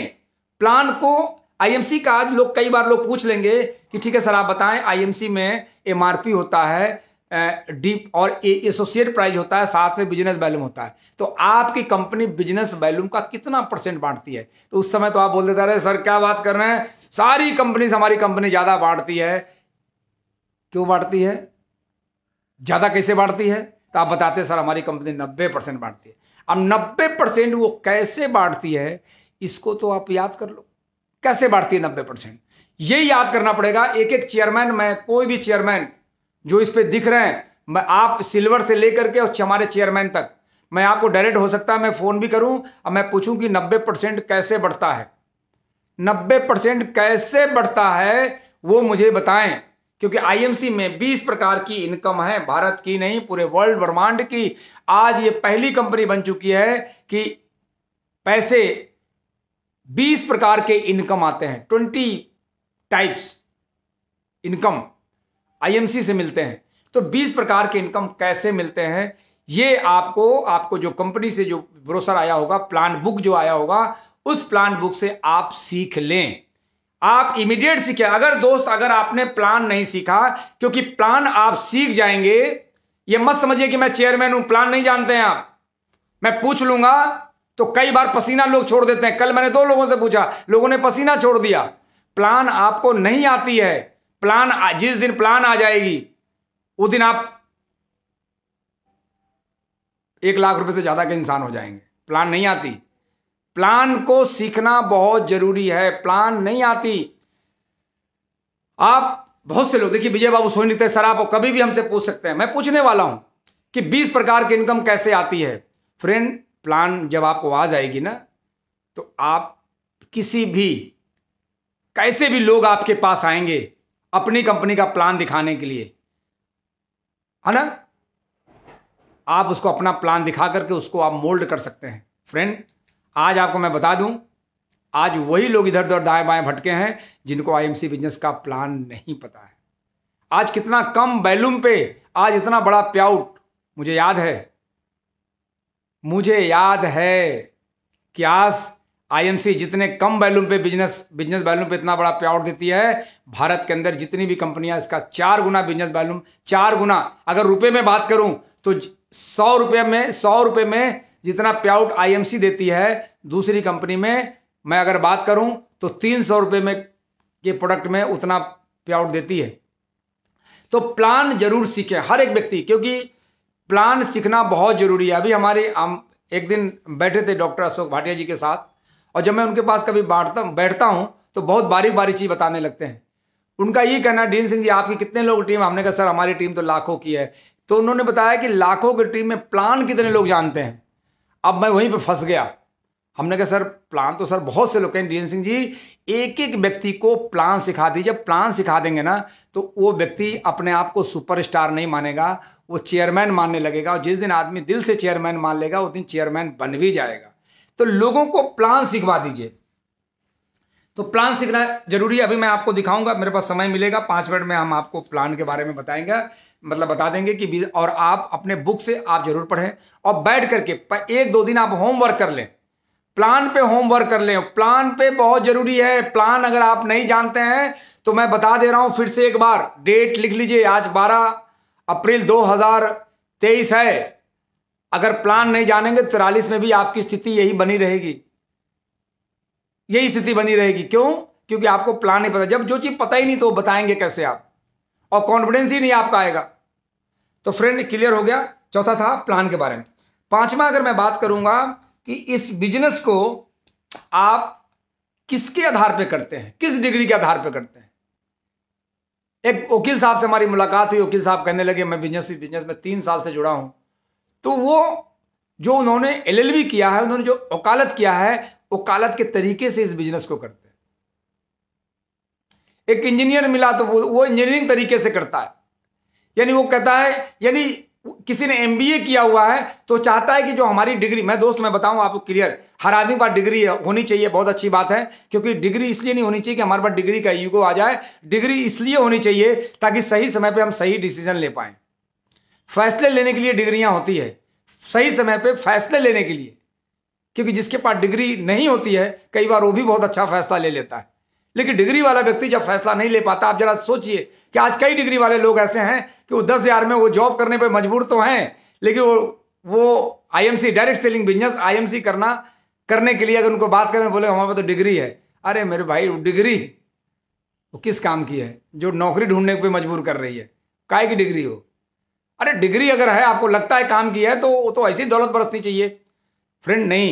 Speaker 1: प्लान को आईएमसी का आज लोग कई बार लोग पूछ लेंगे कि ठीक है सर आप बताएं आईएमसी में एमआरपी होता है डीप और एसोसिएट प्राइस होता है साथ में बिजनेस वैल्यूम होता है तो आपकी कंपनी बिजनेस वैल्यूम का कितना परसेंट बांटती है तो उस समय तो आप बोल देते रहे सर क्या बात कर रहे हैं सारी कंपनी हमारी कंपनी ज़्यादा बांटती है क्यों बांटती है ज़्यादा कैसे बांटती है तो आप बताते सर हमारी कंपनी नब्बे परसेंट बांटती है अब नब्बे परसेंट वो कैसे बांटती है इसको तो आप याद कर लो कैसे बांटती है नब्बे परसेंट ये याद करना पड़ेगा एक एक चेयरमैन में कोई भी चेयरमैन जो इस पर दिख रहे हैं मैं आप सिल्वर से लेकर के और हमारे चेयरमैन तक मैं आपको डायरेक्ट हो सकता है मैं फ़ोन भी करूं और मैं पूछूं कि नब्बे परसेंट कैसे बढ़ता है नब्बे परसेंट कैसे बढ़ता है वो मुझे बताएं क्योंकि आईएमसी में 20 प्रकार की इनकम है भारत की नहीं पूरे वर्ल्ड ब्रह्मांड की आज ये पहली कंपनी बन चुकी है कि पैसे 20 प्रकार के इनकम आते हैं 20 टाइप्स इनकम आईएमसी से मिलते हैं तो 20 प्रकार के इनकम कैसे मिलते हैं ये आपको आपको जो कंपनी से जो ब्रोसर आया होगा प्लान बुक जो आया होगा उस प्लान बुक से आप सीख लें आप इमीडिएट सीखे अगर दोस्त अगर आपने प्लान नहीं सीखा क्योंकि प्लान आप सीख जाएंगे ये मत समझिए कि मैं चेयरमैन हूं प्लान नहीं जानते हैं आप मैं पूछ लूंगा तो कई बार पसीना लोग छोड़ देते हैं कल मैंने दो लोगों से पूछा लोगों ने पसीना छोड़ दिया प्लान आपको नहीं आती है प्लान जिस दिन प्लान आ जाएगी उस दिन आप एक लाख रुपए से ज्यादा के इंसान हो जाएंगे प्लान नहीं आती प्लान को सीखना बहुत जरूरी है प्लान नहीं आती आप बहुत से लोग देखिए विजय बाबू सोच लेते सर आप कभी भी हमसे पूछ सकते हैं मैं पूछने वाला हूं कि 20 प्रकार की इनकम कैसे आती है फ्रेंड प्लान जब आपको आ जाएगी ना तो आप किसी भी कैसे भी लोग आपके पास आएंगे अपनी कंपनी का प्लान दिखाने के लिए है ना आप उसको अपना प्लान दिखा करके उसको आप मोल्ड कर सकते हैं फ्रेंड आज आपको मैं बता दूं आज वही लोग इधर उधर दाएं बाएं भटके हैं जिनको आईएमसी बिजनेस का प्लान नहीं पता है आज कितना कम बैलूम पे आज इतना बड़ा प्याउट मुझे याद है मुझे याद है कि आज आईएमसी जितने कम वैल्यूम पे बिजनेस बिजनेस वैल्यूम पे इतना बड़ा प्याउट देती है भारत के अंदर जितनी भी कंपनियां इसका चार गुना बिजनेस वैल्यूम चार गुना अगर रुपए में बात करूं तो सौ रुपये में सौ रुपये में जितना पे आउट आईएमसी देती है दूसरी कंपनी में मैं अगर बात करूं तो तीन सौ रुपये में के प्रोडक्ट में उतना पे आउट देती है तो प्लान जरूर सीखे हर एक व्यक्ति क्योंकि प्लान सीखना बहुत जरूरी है अभी हमारे हम एक दिन बैठे थे डॉक्टर अशोक भाटिया जी के साथ और जब मैं उनके पास कभी बांटता बैठता हूँ तो बहुत बारीक बारीक चीज़ बताने लगते हैं उनका ये कहना डीन सिंह जी आपकी कितने लोग टीम हमने कहा सर हमारी टीम तो लाखों की है तो उन्होंने बताया कि लाखों की टीम में प्लान कितने लोग जानते हैं अब मैं वहीं पर फंस गया हमने कहा सर प्लान तो सर बहुत से लोग कहें डीएन सिंह जी एक एक व्यक्ति को प्लान सिखा दीजिए जब प्लान सिखा देंगे ना तो वो व्यक्ति अपने आप को सुपरस्टार नहीं मानेगा वो चेयरमैन मानने लगेगा और जिस दिन आदमी दिल से चेयरमैन मान लेगा उस दिन चेयरमैन बन भी जाएगा तो लोगों को प्लान सिखवा दीजिए तो प्लान सीखना जरूरी है अभी मैं आपको दिखाऊंगा मेरे पास समय मिलेगा पाँच मिनट में हम आपको प्लान के बारे में बताएंगे मतलब बता देंगे कि और आप अपने बुक से आप जरूर पढ़ें और बैठ करके एक दो दिन आप होमवर्क कर लें प्लान पे होमवर्क कर लें प्लान पे बहुत जरूरी है प्लान अगर आप नहीं जानते हैं तो मैं बता दे रहा हूं फिर से एक बार डेट लिख लीजिए आज बारह अप्रैल दो है अगर प्लान नहीं जानेंगे तिरालीस में भी आपकी स्थिति यही बनी रहेगी यही स्थिति बनी रहेगी क्यों क्योंकि आपको प्लान नहीं पता जब जो चीज़ पता ही नहीं तो बताएंगे कैसे आप और कॉन्फिडेंस ही नहीं आपका आएगा तो फ्रेंड क्लियर हो गया चौथा था प्लान के बारे में पांचवा अगर मैं बात करूंगा कि इस बिजनेस को आप किसके आधार पर करते हैं किस डिग्री के आधार पर करते हैं एक वकील साहब से हमारी मुलाकात हुई वकील साहब कहने लगे मैं बिजनेस बिजनेस में तीन साल से जुड़ा हूं तो वो जो उन्होंने एलएलबी किया है उन्होंने जो वकालत किया है वकालत के तरीके से इस बिजनेस को करते हैं एक इंजीनियर मिला तो वो वो इंजीनियरिंग तरीके से करता है यानी वो कहता है यानी किसी ने एमबीए किया हुआ है तो चाहता है कि जो हमारी डिग्री मैं दोस्त मैं बताऊं आपको क्लियर हर आदमी पास डिग्री होनी चाहिए बहुत अच्छी बात है क्योंकि डिग्री इसलिए नहीं होनी चाहिए कि हमारे पास डिग्री का ईगो आ जाए डिग्री इसलिए होनी चाहिए ताकि सही समय पर हम सही डिसीजन ले पाए फैसले लेने के लिए डिग्रियां होती है सही समय पे फैसले लेने के लिए क्योंकि जिसके पास डिग्री नहीं होती है कई बार वो भी बहुत अच्छा फैसला ले लेता है लेकिन डिग्री वाला व्यक्ति जब फैसला नहीं ले पाता आप जरा सोचिए कि आज कई डिग्री वाले लोग ऐसे हैं कि वो दस हजार में वो जॉब करने पर मजबूर तो हैं लेकिन वो वो आई डायरेक्ट सेलिंग बिजनेस आई करना करने के लिए अगर उनको बात करें बोले हमारे पास तो डिग्री है अरे मेरे भाई डिग्री वो किस काम की है जो नौकरी ढूंढने पर मजबूर कर रही है काय की डिग्री हो अरे डिग्री अगर है आपको लगता है काम किया है तो तो ऐसी दौलत बरसनी चाहिए फ्रेंड नहीं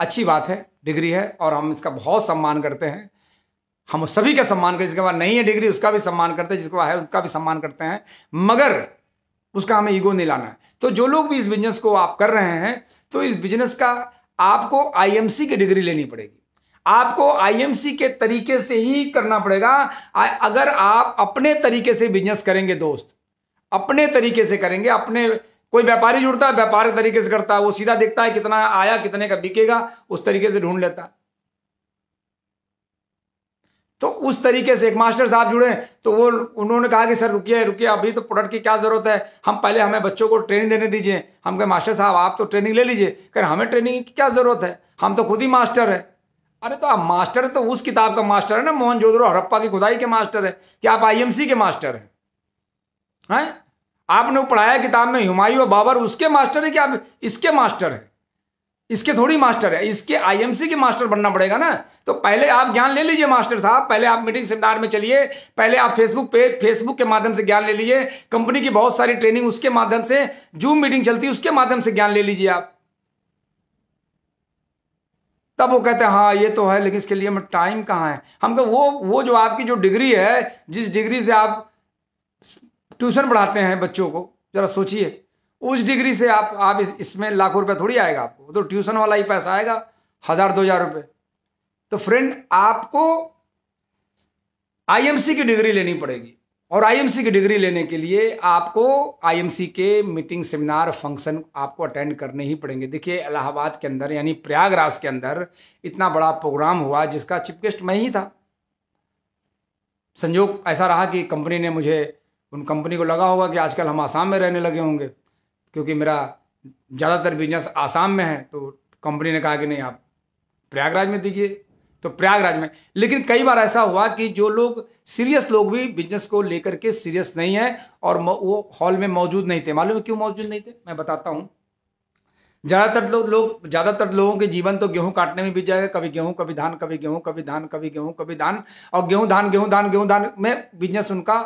Speaker 1: अच्छी बात है डिग्री है और हम इसका बहुत सम्मान करते हैं हम सभी का सम्मान करते जिसके पास नहीं है डिग्री उसका भी सम्मान करते हैं जिसके पास है उसका भी सम्मान करते हैं मगर उसका हमें ईगो नहीं लाना है तो जो लोग भी इस बिजनेस को आप कर रहे हैं तो इस बिजनेस का आपको आईएमसी की डिग्री लेनी पड़ेगी आपको आईएमसी के तरीके से ही करना पड़ेगा अगर आप अपने तरीके से बिजनेस करेंगे दोस्त अपने तरीके से करेंगे अपने कोई व्यापारी जुड़ता है व्यापार तरीके से करता है वो सीधा देखता है कितना आया कितने का बिकेगा उस तरीके से ढूंढ लेता है तो उस तरीके से एक मास्टर साहब जुड़े तो वो उन्होंने कहा कि सर रुकिए रुकिए अभी तो प्रोडक्ट की क्या ज़रूरत है हम पहले हमें बच्चों को ट्रेनिंग देने दीजिए हम कहे मास्टर साहब आप तो ट्रेनिंग ले लीजिए कह हमें ट्रेनिंग की क्या ज़रूरत है हम तो खुद ही मास्टर है अरे तो आप मास्टर है तो उस किताब का मास्टर है ना मोहन जोधरो हड़प्पा की खुदाई के मास्टर है कि आप आई के मास्टर हैं हैं आपने पढ़ाया किताब में हुमायूं और बाबर उसके मास्टर है कि आप इसके मास्टर है इसके थोड़ी मास्टर है इसके आईएमसी के मास्टर बनना पड़ेगा ना तो पहले आप ज्ञान ले लीजिए मास्टर साहब पहले आप मीटिंग सेमिनार में चलिए पहले आप फेसबुक पेज फेसबुक के माध्यम से ज्ञान ले लीजिए कंपनी की बहुत सारी ट्रेनिंग उसके माध्यम से जूम मीटिंग चलती है उसके माध्यम से ज्ञान ले लीजिए आप तब वो कहते हैं हाँ ये तो है लेकिन इसके लिए टाइम कहाँ है हमको वो वो जो आपकी जो डिग्री है जिस डिग्री से आप ट्यूशन पढ़ाते हैं बच्चों को ज़रा सोचिए उस डिग्री से आप आप इस इसमें लाखों रुपए थोड़ी आएगा आपको तो ट्यूशन वाला ही पैसा आएगा हज़ार दो हज़ार रुपये तो फ्रेंड आपको आईएमसी की डिग्री लेनी पड़ेगी और आईएमसी की डिग्री लेने के लिए आपको आईएमसी के मीटिंग सेमिनार फंक्शन आपको अटेंड करने ही पड़ेंगे देखिए इलाहाबाद के अंदर यानी प्रयागराज के अंदर इतना बड़ा प्रोग्राम हुआ जिसका चीफ गेस्ट मैं ही था संयोग ऐसा रहा कि कंपनी ने मुझे उन कंपनी को लगा होगा कि आजकल हम आसाम में रहने लगे होंगे क्योंकि मेरा ज़्यादातर बिजनेस आसाम में है तो कंपनी ने कहा कि नहीं आप प्रयागराज में दीजिए तो प्रयागराज में लेकिन कई बार ऐसा हुआ कि जो लोग सीरियस लोग भी बिजनेस को लेकर के सीरियस नहीं है और वो हॉल में मौजूद नहीं थे मालूम है क्यों मौजूद नहीं थे मैं बताता हूँ ज़्यादातर लोग लोग ज़्यादातर लोगों के जीवन तो गेहूं काटने में बीत जाएगा कभी गेहूं कभी धान कभी गेहूं कभी धान कभी गेहूं कभी धान और गेहूं धान गेहूं धान गेहूं धान में बिजनेस उनका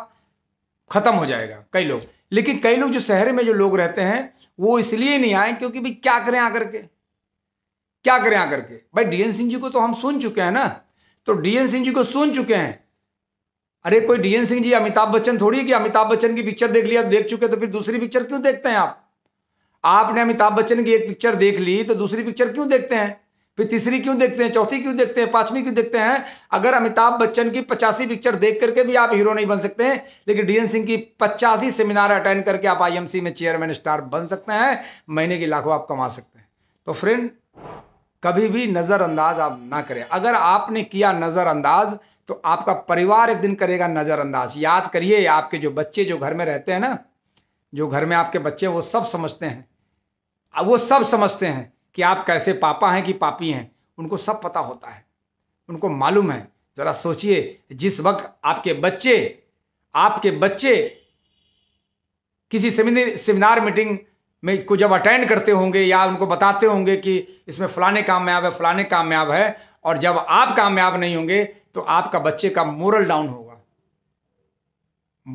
Speaker 1: ख़त्म हो जाएगा कई लोग लेकिन कई लोग जो शहर में जो लोग रहते हैं वो इसलिए नहीं आए क्योंकि भाई क्या करें आकर के क्या करें आकर के भाई डीएन सिंह जी को तो हम सुन चुके हैं ना तो डीएन सिंह जी को सुन चुके हैं अरे कोई डीएन सिंह जी अमिताभ बच्चन थोड़ी कि अमिताभ बच्चन की पिक्चर देख लिया देख चुके तो फिर दूसरी पिक्चर क्यों देखते हैं आप आपने अमिताभ बच्चन की एक पिक्चर देख ली तो दूसरी पिक्चर क्यों देखते हैं फिर तीसरी क्यों देखते हैं चौथी क्यों देखते हैं पांचवी क्यों देखते हैं अगर अमिताभ बच्चन की पचासी पिक्चर देख करके भी आप हीरो नहीं बन सकते हैं लेकिन डीएन सिंह की पचासी सेमिनार अटेंड करके आप आईएमसी में चेयरमैन स्टार बन सकते हैं महीने की लाखों आप कमा सकते हैं तो फ्रेंड कभी भी नज़रअंदाज आप ना करें अगर आपने किया नज़रअंदाज तो आपका परिवार एक दिन करेगा नज़रअंदाज याद करिए आपके जो बच्चे जो घर में रहते हैं ना जो घर में आपके बच्चे वो सब समझते हैं वो सब समझते हैं कि आप कैसे पापा हैं कि पापी हैं उनको सब पता होता है उनको मालूम है ज़रा सोचिए जिस वक्त आपके बच्चे आपके बच्चे किसी सेमिनार मीटिंग में को जब अटेंड करते होंगे या उनको बताते होंगे कि इसमें फलाने कामयाब है फलाने कामयाब है और जब आप कामयाब नहीं होंगे तो आपका बच्चे का मोरल डाउन होगा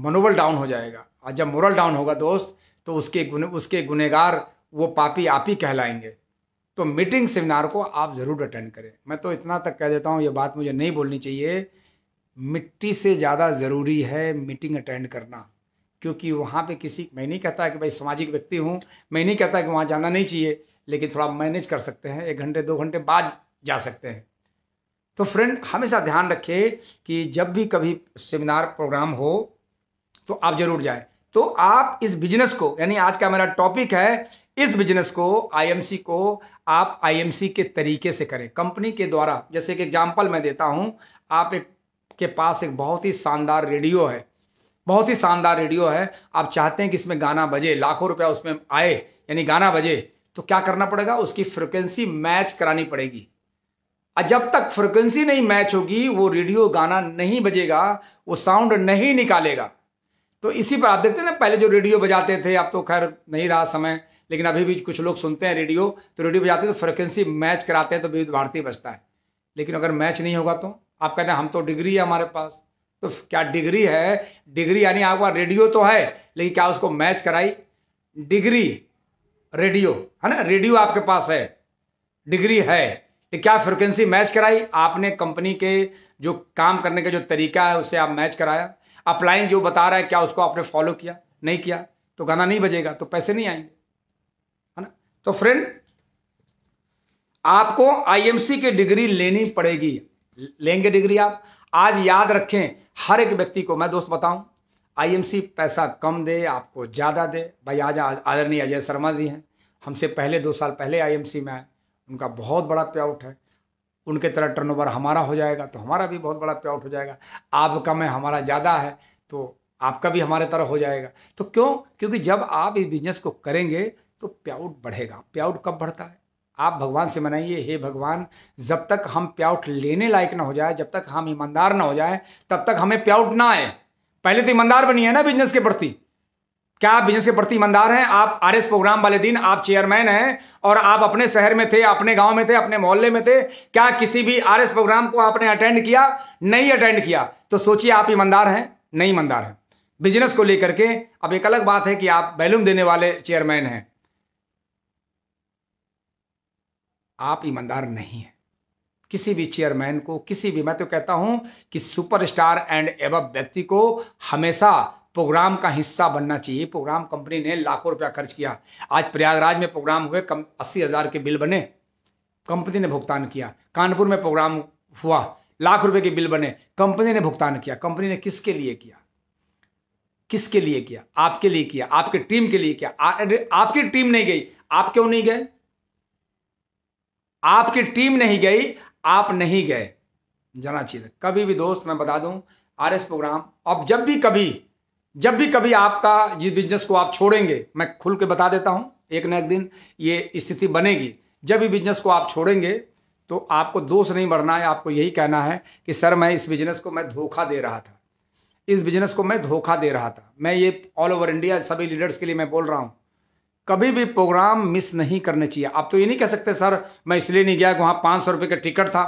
Speaker 1: मनोबल डाउन हो जाएगा और जब मोरल डाउन होगा दोस्त तो उसके गुने उसके गुनेगार वो पापी आप ही कहलाएंगे तो मीटिंग सेमिनार को आप ज़रूर अटेंड करें मैं तो इतना तक कह देता हूँ ये बात मुझे नहीं बोलनी चाहिए मिट्टी से ज़्यादा ज़रूरी है मीटिंग अटेंड करना क्योंकि वहाँ पे किसी मैं नहीं कहता कि भाई सामाजिक व्यक्ति हूँ मैं नहीं कहता कि वहाँ जाना नहीं चाहिए लेकिन थोड़ा मैनेज कर सकते हैं एक घंटे दो घंटे बाद जा सकते हैं तो फ्रेंड हमेशा ध्यान रखें कि जब भी कभी सेमिनार प्रोग्राम हो तो आप ज़रूर जाएँ तो आप इस बिजनेस को यानी आज का मेरा टॉपिक है इस बिजनेस को आईएमसी को आप आईएमसी के तरीके से करें कंपनी के द्वारा जैसे कि एग्जाम्पल मैं देता हूं आप एक के पास एक बहुत ही शानदार रेडियो है बहुत ही शानदार रेडियो है आप चाहते हैं कि इसमें गाना बजे लाखों रुपया उसमें आए यानी गाना बजे तो क्या करना पड़ेगा उसकी फ्रिक्वेंसी मैच करानी पड़ेगी जब तक फ्रिक्वेंसी नहीं मैच होगी वो रेडियो गाना नहीं बजेगा वो साउंड नहीं निकालेगा तो इसी पर आप देखते हैं ना पहले जो रेडियो बजाते थे अब तो खैर नहीं रहा समय लेकिन अभी भी कुछ लोग सुनते हैं रेडियो तो रेडियो बजाते हैं तो फ्रिक्वेंसी मैच कराते हैं तो विविध भारती बजता है लेकिन अगर मैच नहीं होगा तो आप कहते हैं हम तो डिग्री है हमारे पास तो क्या डिग्री है डिग्री यानी आपका रेडियो तो है लेकिन क्या उसको मैच कराई डिग्री रेडियो है ना रेडियो आपके पास है डिग्री है क्या फ्रिक्वेंसी मैच कराई आपने कंपनी के जो काम करने का जो तरीका है उसे आप मैच कराया अपलाइन जो बता रहा है क्या उसको आपने फॉलो किया नहीं किया तो गाना नहीं बजेगा तो पैसे नहीं आएंगे तो फ्रेंड आपको आईएमसी की डिग्री लेनी पड़ेगी लेंगे डिग्री आप आज याद रखें हर एक व्यक्ति को मैं दोस्त बताऊं आईएमसी पैसा कम दे आपको ज़्यादा दे भाई आज आदरणीय अजय शर्मा जी हैं हमसे पहले दो साल पहले आईएमसी में आए उनका बहुत बड़ा पे आउट है उनके तरह टर्नओवर हमारा हो जाएगा तो हमारा भी बहुत बड़ा पे हो जाएगा आप कम है हमारा ज़्यादा है तो आपका भी हमारे तरह हो जाएगा तो क्यों क्योंकि जब आप इस बिजनेस को करेंगे तो प्याउट बढ़ेगा प्याउट कब बढ़ता है आप भगवान से मनाइए हे भगवान जब तक हम प्याउट लेने लायक ना हो जाए जब तक हम ईमानदार ना हो जाए तब तक हमें प्याउट ना आए पहले तो ईमानदार बनिए ना बिजनेस के प्रति क्या आप बिजनेस के प्रति ईमानदार हैं आप आर प्रोग्राम वाले दिन आप चेयरमैन हैं और आप अपने शहर में थे अपने गांव में थे अपने मोहल्ले में थे क्या किसी भी आर प्रोग्राम को आपने अटेंड किया नहीं अटेंड किया तो सोचिए आप ईमानदार हैं नहीं ईमानदार हैं बिजनेस को लेकर के अब एक अलग बात है कि आप बैलून देने वाले चेयरमैन हैं आप ईमानदार नहीं हैं किसी भी चेयरमैन को किसी भी मैं तो कहता हूं कि सुपरस्टार एंड एब व्यक्ति को हमेशा प्रोग्राम का हिस्सा बनना चाहिए प्रोग्राम कंपनी ने लाखों रुपया खर्च किया आज प्रयागराज में प्रोग्राम हुए कम अस्सी हज़ार के बिल बने कंपनी ने भुगतान किया कानपुर में प्रोग्राम हुआ लाख रुपए के बिल बने कंपनी ने भुगतान किया कंपनी ने किसके लिए किया किसके लिए किया आपके लिए किया आपके टीम के लिए किया आ, आपकी टीम नहीं गई आप क्यों नहीं गए आपकी टीम नहीं गई आप नहीं गए जाना चाहिए कभी भी दोस्त मैं बता दूं आरएस प्रोग्राम अब जब भी कभी जब भी कभी आपका जिस बिजनेस को आप छोड़ेंगे मैं खुल के बता देता हूं एक ना एक दिन ये स्थिति बनेगी जब भी बिजनेस को आप छोड़ेंगे तो आपको दोष नहीं बढ़ना है आपको यही कहना है कि सर मैं इस बिजनेस को मैं धोखा दे रहा था इस बिजनेस को मैं धोखा दे रहा था मैं ये ऑल ओवर इंडिया सभी लीडर्स के लिए मैं बोल रहा हूँ कभी भी प्रोग्राम मिस नहीं करने चाहिए आप तो ये नहीं कह सकते सर मैं इसलिए नहीं गया कि वहां पांच सौ रुपये का टिकट था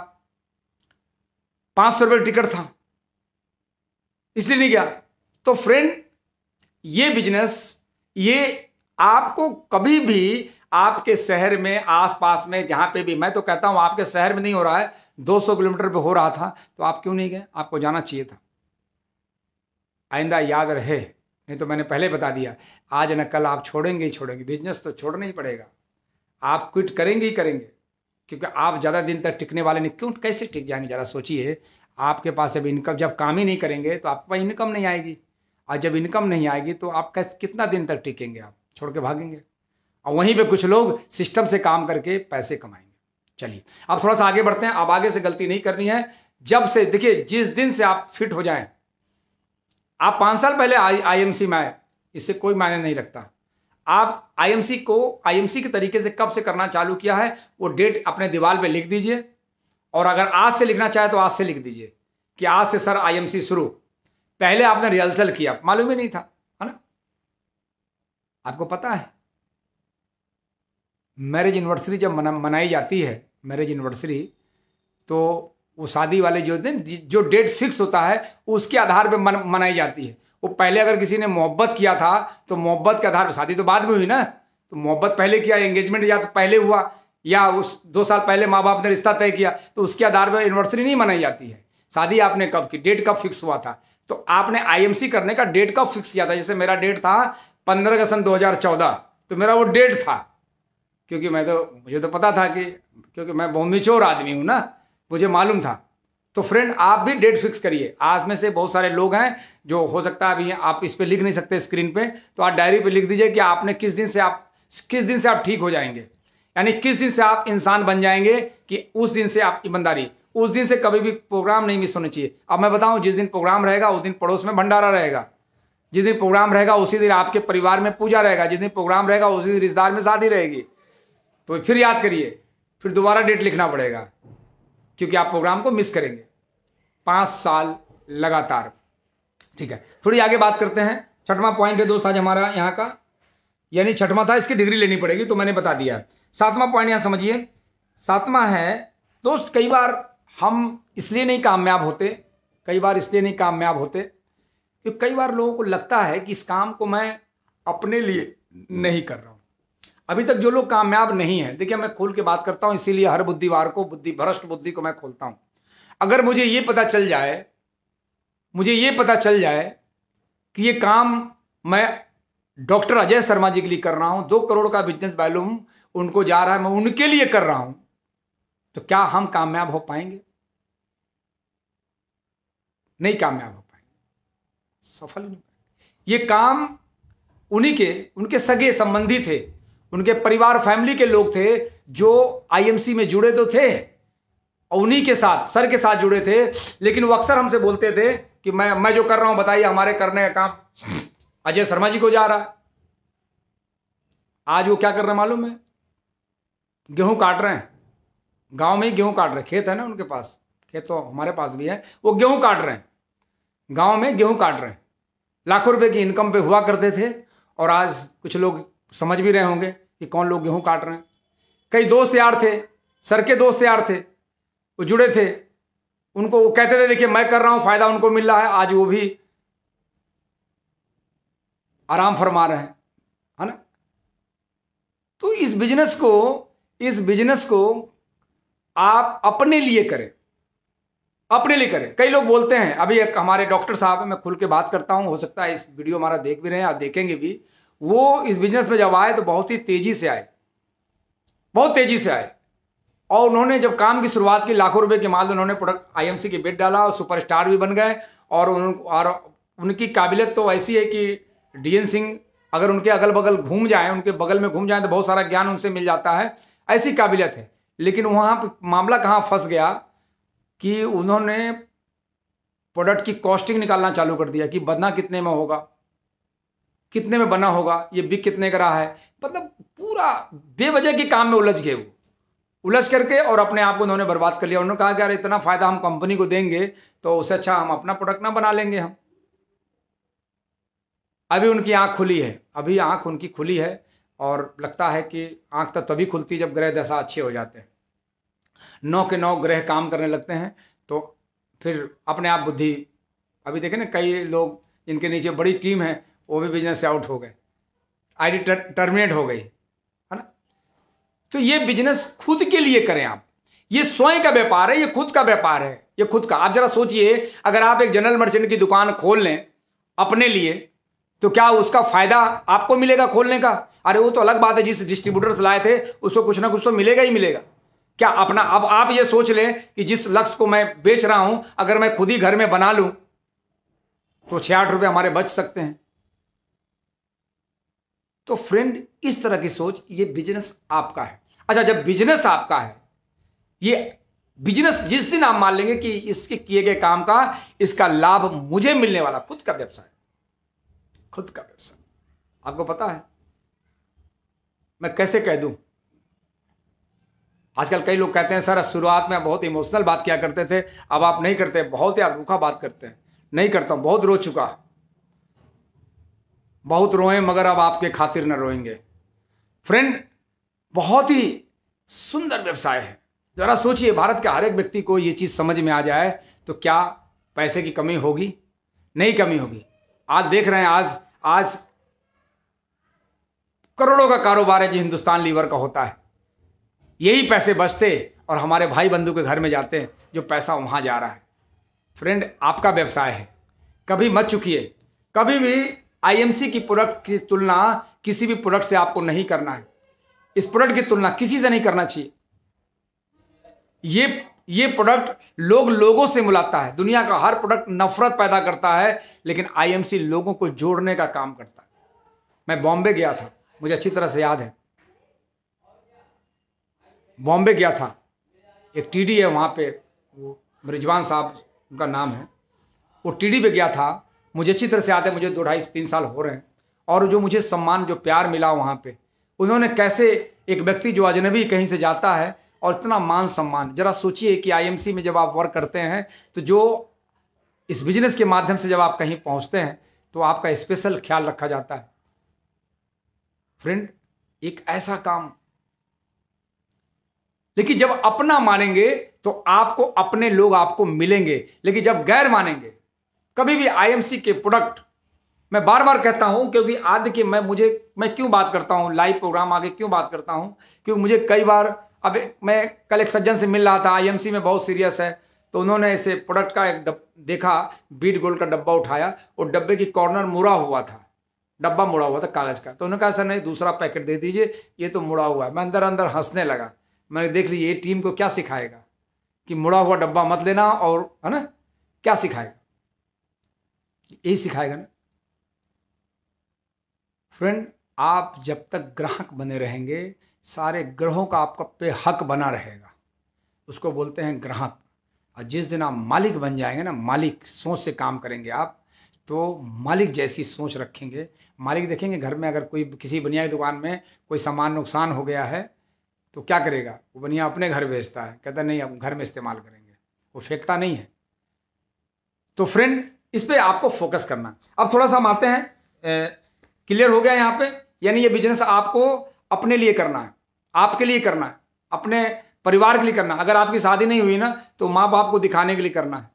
Speaker 1: पांच सौ रुपये का टिकट था इसलिए नहीं गया तो फ्रेंड ये बिजनेस ये आपको कभी भी आपके शहर में आसपास में जहां पे भी मैं तो कहता हूं आपके शहर में नहीं हो रहा है 200 किलोमीटर पे हो रहा था तो आप क्यों नहीं गए आपको जाना चाहिए था आइंदा याद रहे नहीं तो मैंने पहले बता दिया आज न कल आप छोड़ेंगे ही छोड़ेंगे बिजनेस तो छोड़ना ही पड़ेगा आप क्विट करेंगे ही करेंगे क्योंकि आप ज़्यादा दिन तक टिकने वाले नहीं क्यों कैसे टिक जाएंगे ज़रा सोचिए आपके पास अब इनकम जब काम ही नहीं करेंगे तो आपके पास इनकम नहीं आएगी और जब इनकम नहीं आएगी तो आप कैसे कितना दिन तक टिकेंगे आप छोड़ के भागेंगे और वहीं पे कुछ लोग सिस्टम से काम करके पैसे कमाएंगे चलिए अब थोड़ा सा आगे बढ़ते हैं अब आगे से गलती नहीं करनी है जब से देखिए जिस दिन से आप फिट हो जाएं आप पाँच साल पहले आई आईएमसी में आए इससे कोई मायने नहीं रखता आप आईएमसी को आईएमसी के तरीके से कब से करना चालू किया है वो डेट अपने दीवार पे लिख दीजिए और अगर आज से लिखना चाहे तो आज से लिख दीजिए कि आज से सर आईएमसी शुरू पहले आपने रिहर्सल किया मालूम ही नहीं था है ना आपको पता है मैरिज एनिवर्सरी जब मना, मनाई जाती है मैरिज एनिवर्सरी तो वो शादी वाले जो दिन जो डेट फिक्स होता है उसके आधार पर मन, मनाई जाती है वो पहले अगर किसी ने मोहब्बत किया था तो मोहब्बत के आधार पर शादी तो बाद में हुई ना तो मोहब्बत पहले किया एंगेजमेंट या तो पहले हुआ या उस दो साल पहले माँ बाप ने रिश्ता तय किया तो उसके आधार पर एनिवर्सरी नहीं मनाई जाती है शादी आपने कब की डेट कब फिक्स हुआ था तो आपने आईएमसी करने का डेट कब फिक्स किया था जैसे मेरा डेट था पंद्रह अगस्त दो हजार चौदह तो मेरा वो डेट था क्योंकि मैं तो मुझे तो पता था कि क्योंकि मैं बहुत मिचोर आदमी हूँ ना मुझे मालूम था तो फ्रेंड आप भी डेट फिक्स करिए आज में से बहुत सारे लोग हैं जो हो सकता है अभी आप इस पर लिख नहीं सकते स्क्रीन पे तो आप डायरी पे लिख दीजिए कि आपने किस दिन से आप किस दिन से आप ठीक हो जाएंगे यानी किस दिन से आप इंसान बन जाएंगे कि उस दिन से आप ईमानदारी उस दिन से कभी भी प्रोग्राम नहीं मिस होना चाहिए अब मैं बताऊं जिस दिन प्रोग्राम रहेगा उस दिन पड़ोस में भंडारा रहेगा जिस दिन प्रोग्राम रहेगा उसी दिन आपके परिवार में पूजा रहेगा जिस दिन प्रोग्राम रहेगा उसी दिन रिश्तेदार में शादी रहेगी तो फिर याद करिए फिर दोबारा डेट लिखना पड़ेगा क्योंकि आप प्रोग्राम को मिस करेंगे पाँच साल लगातार ठीक है थोड़ी आगे बात करते हैं छठवां पॉइंट है दोस्त आज हमारा यहाँ का यानी छठवां था इसकी डिग्री लेनी पड़ेगी तो मैंने बता दिया सातवां पॉइंट यहाँ समझिए सातवां है दोस्त कई बार हम इसलिए नहीं कामयाब होते कई बार इसलिए नहीं कामयाब होते क्योंकि कई बार लोगों को लगता है कि इस काम को मैं अपने लिए नहीं कर रहा हूँ अभी तक जो लोग कामयाब नहीं है देखिए मैं खोल के बात करता हूं इसीलिए हर बुद्धिवार को बुद्धि भ्रष्ट बुद्धि को मैं खोलता हूं अगर मुझे ये पता चल जाए मुझे ये पता चल जाए कि ये काम मैं डॉक्टर अजय शर्मा जी के लिए कर रहा हूं दो करोड़ का बिजनेस वैल्यूम उनको जा रहा है मैं उनके लिए कर रहा हूं तो क्या हम कामयाब हो पाएंगे नहीं कामयाब हो पाएंगे सफल नहीं ये काम उन्हीं के उनके सगे संबंधी थे उनके परिवार फैमिली के लोग थे जो आईएमसी में जुड़े तो थे उन्हीं के साथ सर के साथ जुड़े थे लेकिन वो अक्सर हमसे बोलते थे कि मैं मैं जो कर रहा हूं बताइए हमारे करने का काम अजय शर्मा जी को जा रहा है आज वो क्या कर रहे हैं मालूम है गेहूं काट रहे हैं गांव में ही गेहूं काट रहे हैं खेत है ना उनके पास खेत तो हमारे पास भी है वो गेहूं काट रहे हैं गांव में गेहूं काट रहे हैं लाखों रुपए की इनकम पे हुआ करते थे और आज कुछ लोग समझ भी रहे होंगे कि कौन लोग गेहूँ काट रहे हैं कई दोस्त यार थे सर के दोस्त यार थे वो जुड़े थे उनको वो कहते थे देखिए मैं कर रहा हूँ फायदा उनको मिल रहा है आज वो भी आराम फरमा रहे हैं है ना तो इस बिजनेस को इस बिजनेस को आप अपने लिए करें अपने लिए करें कई लोग बोलते हैं अभी एक हमारे डॉक्टर साहब मैं खुल के बात करता हूं हो सकता है इस वीडियो हमारा देख भी रहे हैं आप देखेंगे भी वो इस बिजनेस में जब आए तो बहुत ही तेजी से आए बहुत तेजी से आए और उन्होंने जब काम की शुरुआत की लाखों रुपए के माल उन्होंने प्रोडक्ट आईएमसी के बेट डाला और सुपरस्टार भी बन गए और उन और उनकी काबिलियत तो ऐसी है कि डीएन सिंह अगर उनके अगल बगल घूम जाएं उनके बगल में घूम जाएं तो बहुत सारा ज्ञान उनसे मिल जाता है ऐसी काबिलियत है लेकिन वहाँ मामला कहाँ फंस गया कि उन्होंने प्रोडक्ट की कॉस्टिंग निकालना चालू कर दिया कि बदना कितने में होगा कितने में बना होगा ये बिक कितने का रहा है मतलब पूरा बेवजह के काम में उलझ गए वो उलझ करके और अपने आप को उन्होंने बर्बाद कर लिया उन्होंने कहा कि यार इतना फायदा हम कंपनी को देंगे तो उससे अच्छा हम अपना प्रोडक्ट ना बना लेंगे हम अभी उनकी आंख खुली है अभी आंख उनकी खुली है और लगता है कि आंख तो तभी खुलती है जब ग्रह दशा अच्छे हो जाते हैं नौ के नौ ग्रह काम करने लगते हैं तो फिर अपने आप बुद्धि अभी देखें ना कई लोग इनके नीचे बड़ी टीम है वो भी बिजनेस से आउट हो गए आईडी टर्मिनेट हो गई है ना तो ये बिजनेस खुद के लिए करें आप ये स्वयं का व्यापार है ये खुद का व्यापार है ये खुद का आप जरा सोचिए अगर आप एक जनरल मर्चेंट की दुकान खोल लें अपने लिए तो क्या उसका फायदा आपको मिलेगा खोलने का अरे वो तो अलग बात है जिस डिस्ट्रीब्यूटर से लाए थे उसको कुछ ना कुछ तो मिलेगा ही मिलेगा क्या अपना अब आप ये सोच लें कि जिस लक्ष्य को मैं बेच रहा हूं अगर मैं खुद ही घर में बना लूं तो छह आठ रुपये हमारे बच सकते हैं तो फ्रेंड इस तरह की सोच ये बिजनेस आपका है अच्छा जब बिजनेस आपका है ये बिजनेस जिस दिन आप मान लेंगे कि इसके किए गए काम का इसका लाभ मुझे मिलने वाला खुद का व्यवसाय खुद का व्यवसाय आपको पता है मैं कैसे कह दूं आजकल कई लोग कहते हैं सर अब शुरुआत में बहुत इमोशनल बात किया करते थे अब आप नहीं करते बहुत ही अनोखा बात करते हैं नहीं करता हूं बहुत रो चुका बहुत रोएं मगर अब आपके खातिर न रोएंगे फ्रेंड बहुत ही सुंदर व्यवसाय है जरा सोचिए भारत के हर एक व्यक्ति को ये चीज़ समझ में आ जाए तो क्या पैसे की कमी होगी नहीं कमी होगी आज देख रहे हैं आज आज करोड़ों का कारोबार है जो हिंदुस्तान लीवर का होता है यही पैसे बचते और हमारे भाई बंधु के घर में जाते हैं जो पैसा वहाँ जा रहा है फ्रेंड आपका व्यवसाय है कभी मत चुकी कभी भी आईएमसी की प्रोडक्ट की तुलना किसी भी प्रोडक्ट से आपको नहीं करना है इस प्रोडक्ट की तुलना किसी से नहीं करना चाहिए ये ये प्रोडक्ट लोग लोगों से मिलाता है दुनिया का हर प्रोडक्ट नफरत पैदा करता है लेकिन आईएमसी लोगों को जोड़ने का काम करता है मैं बॉम्बे गया था मुझे अच्छी तरह से याद है बॉम्बे गया था एक टीडी है वहां पे वो रिजवान साहब उनका नाम है वो टीडी पे गया था मुझे अच्छी तरह से आते है मुझे दो ढाई तीन साल हो रहे हैं और जो मुझे सम्मान जो प्यार मिला वहाँ पर उन्होंने कैसे एक व्यक्ति जो अजनबी कहीं से जाता है और इतना मान सम्मान जरा सोचिए कि आईएमसी में जब आप वर्क करते हैं तो जो इस बिजनेस के माध्यम से जब आप कहीं पहुंचते हैं तो आपका स्पेशल ख्याल रखा जाता है फ्रेंड एक ऐसा काम लेकिन जब अपना मानेंगे तो आपको अपने लोग आपको मिलेंगे लेकिन जब गैर मानेंगे कभी भी आईएमसी के प्रोडक्ट मैं बार बार कहता हूं क्योंकि आदि के मैं मुझे मैं क्यों बात करता हूं लाइव प्रोग्राम आगे क्यों बात करता हूं क्योंकि मुझे कई बार अब मैं कल एक सज्जन से मिल रहा था आईएमसी में बहुत सीरियस है तो उन्होंने इसे प्रोडक्ट का एक डब देखा बीट गोल्ड का डब्बा उठाया और डब्बे की कॉर्नर मुड़ा हुआ था डब्बा मुड़ा हुआ था कागज का तो उन्होंने कहा सर नहीं दूसरा पैकेट दे दीजिए ये तो मुड़ा हुआ है मैं अंदर अंदर हंसने लगा मैंने देख ली ये टीम को क्या सिखाएगा कि मुड़ा हुआ डब्बा मत लेना और है ना क्या सिखाएगा यही सिखाएगा ना फ्रेंड आप जब तक ग्राहक बने रहेंगे सारे ग्रहों का आपका पे हक बना रहेगा उसको बोलते हैं ग्राहक और जिस दिन आप मालिक बन जाएंगे ना मालिक सोच से काम करेंगे आप तो मालिक जैसी सोच रखेंगे मालिक देखेंगे घर में अगर कोई किसी बनिया की दुकान में कोई सामान नुकसान हो गया है तो क्या करेगा वो बनिया अपने घर भेजता है कहता नहीं हम घर में इस्तेमाल करेंगे वो फेंकता नहीं है तो फ्रेंड इस पर आपको फोकस करना अब थोड़ा सा हम आते हैं क्लियर हो गया यहाँ पे यानी ये बिजनेस आपको अपने लिए करना है आपके लिए करना है अपने परिवार के लिए करना है अगर आपकी शादी नहीं हुई ना तो माँ बाप को दिखाने के लिए करना है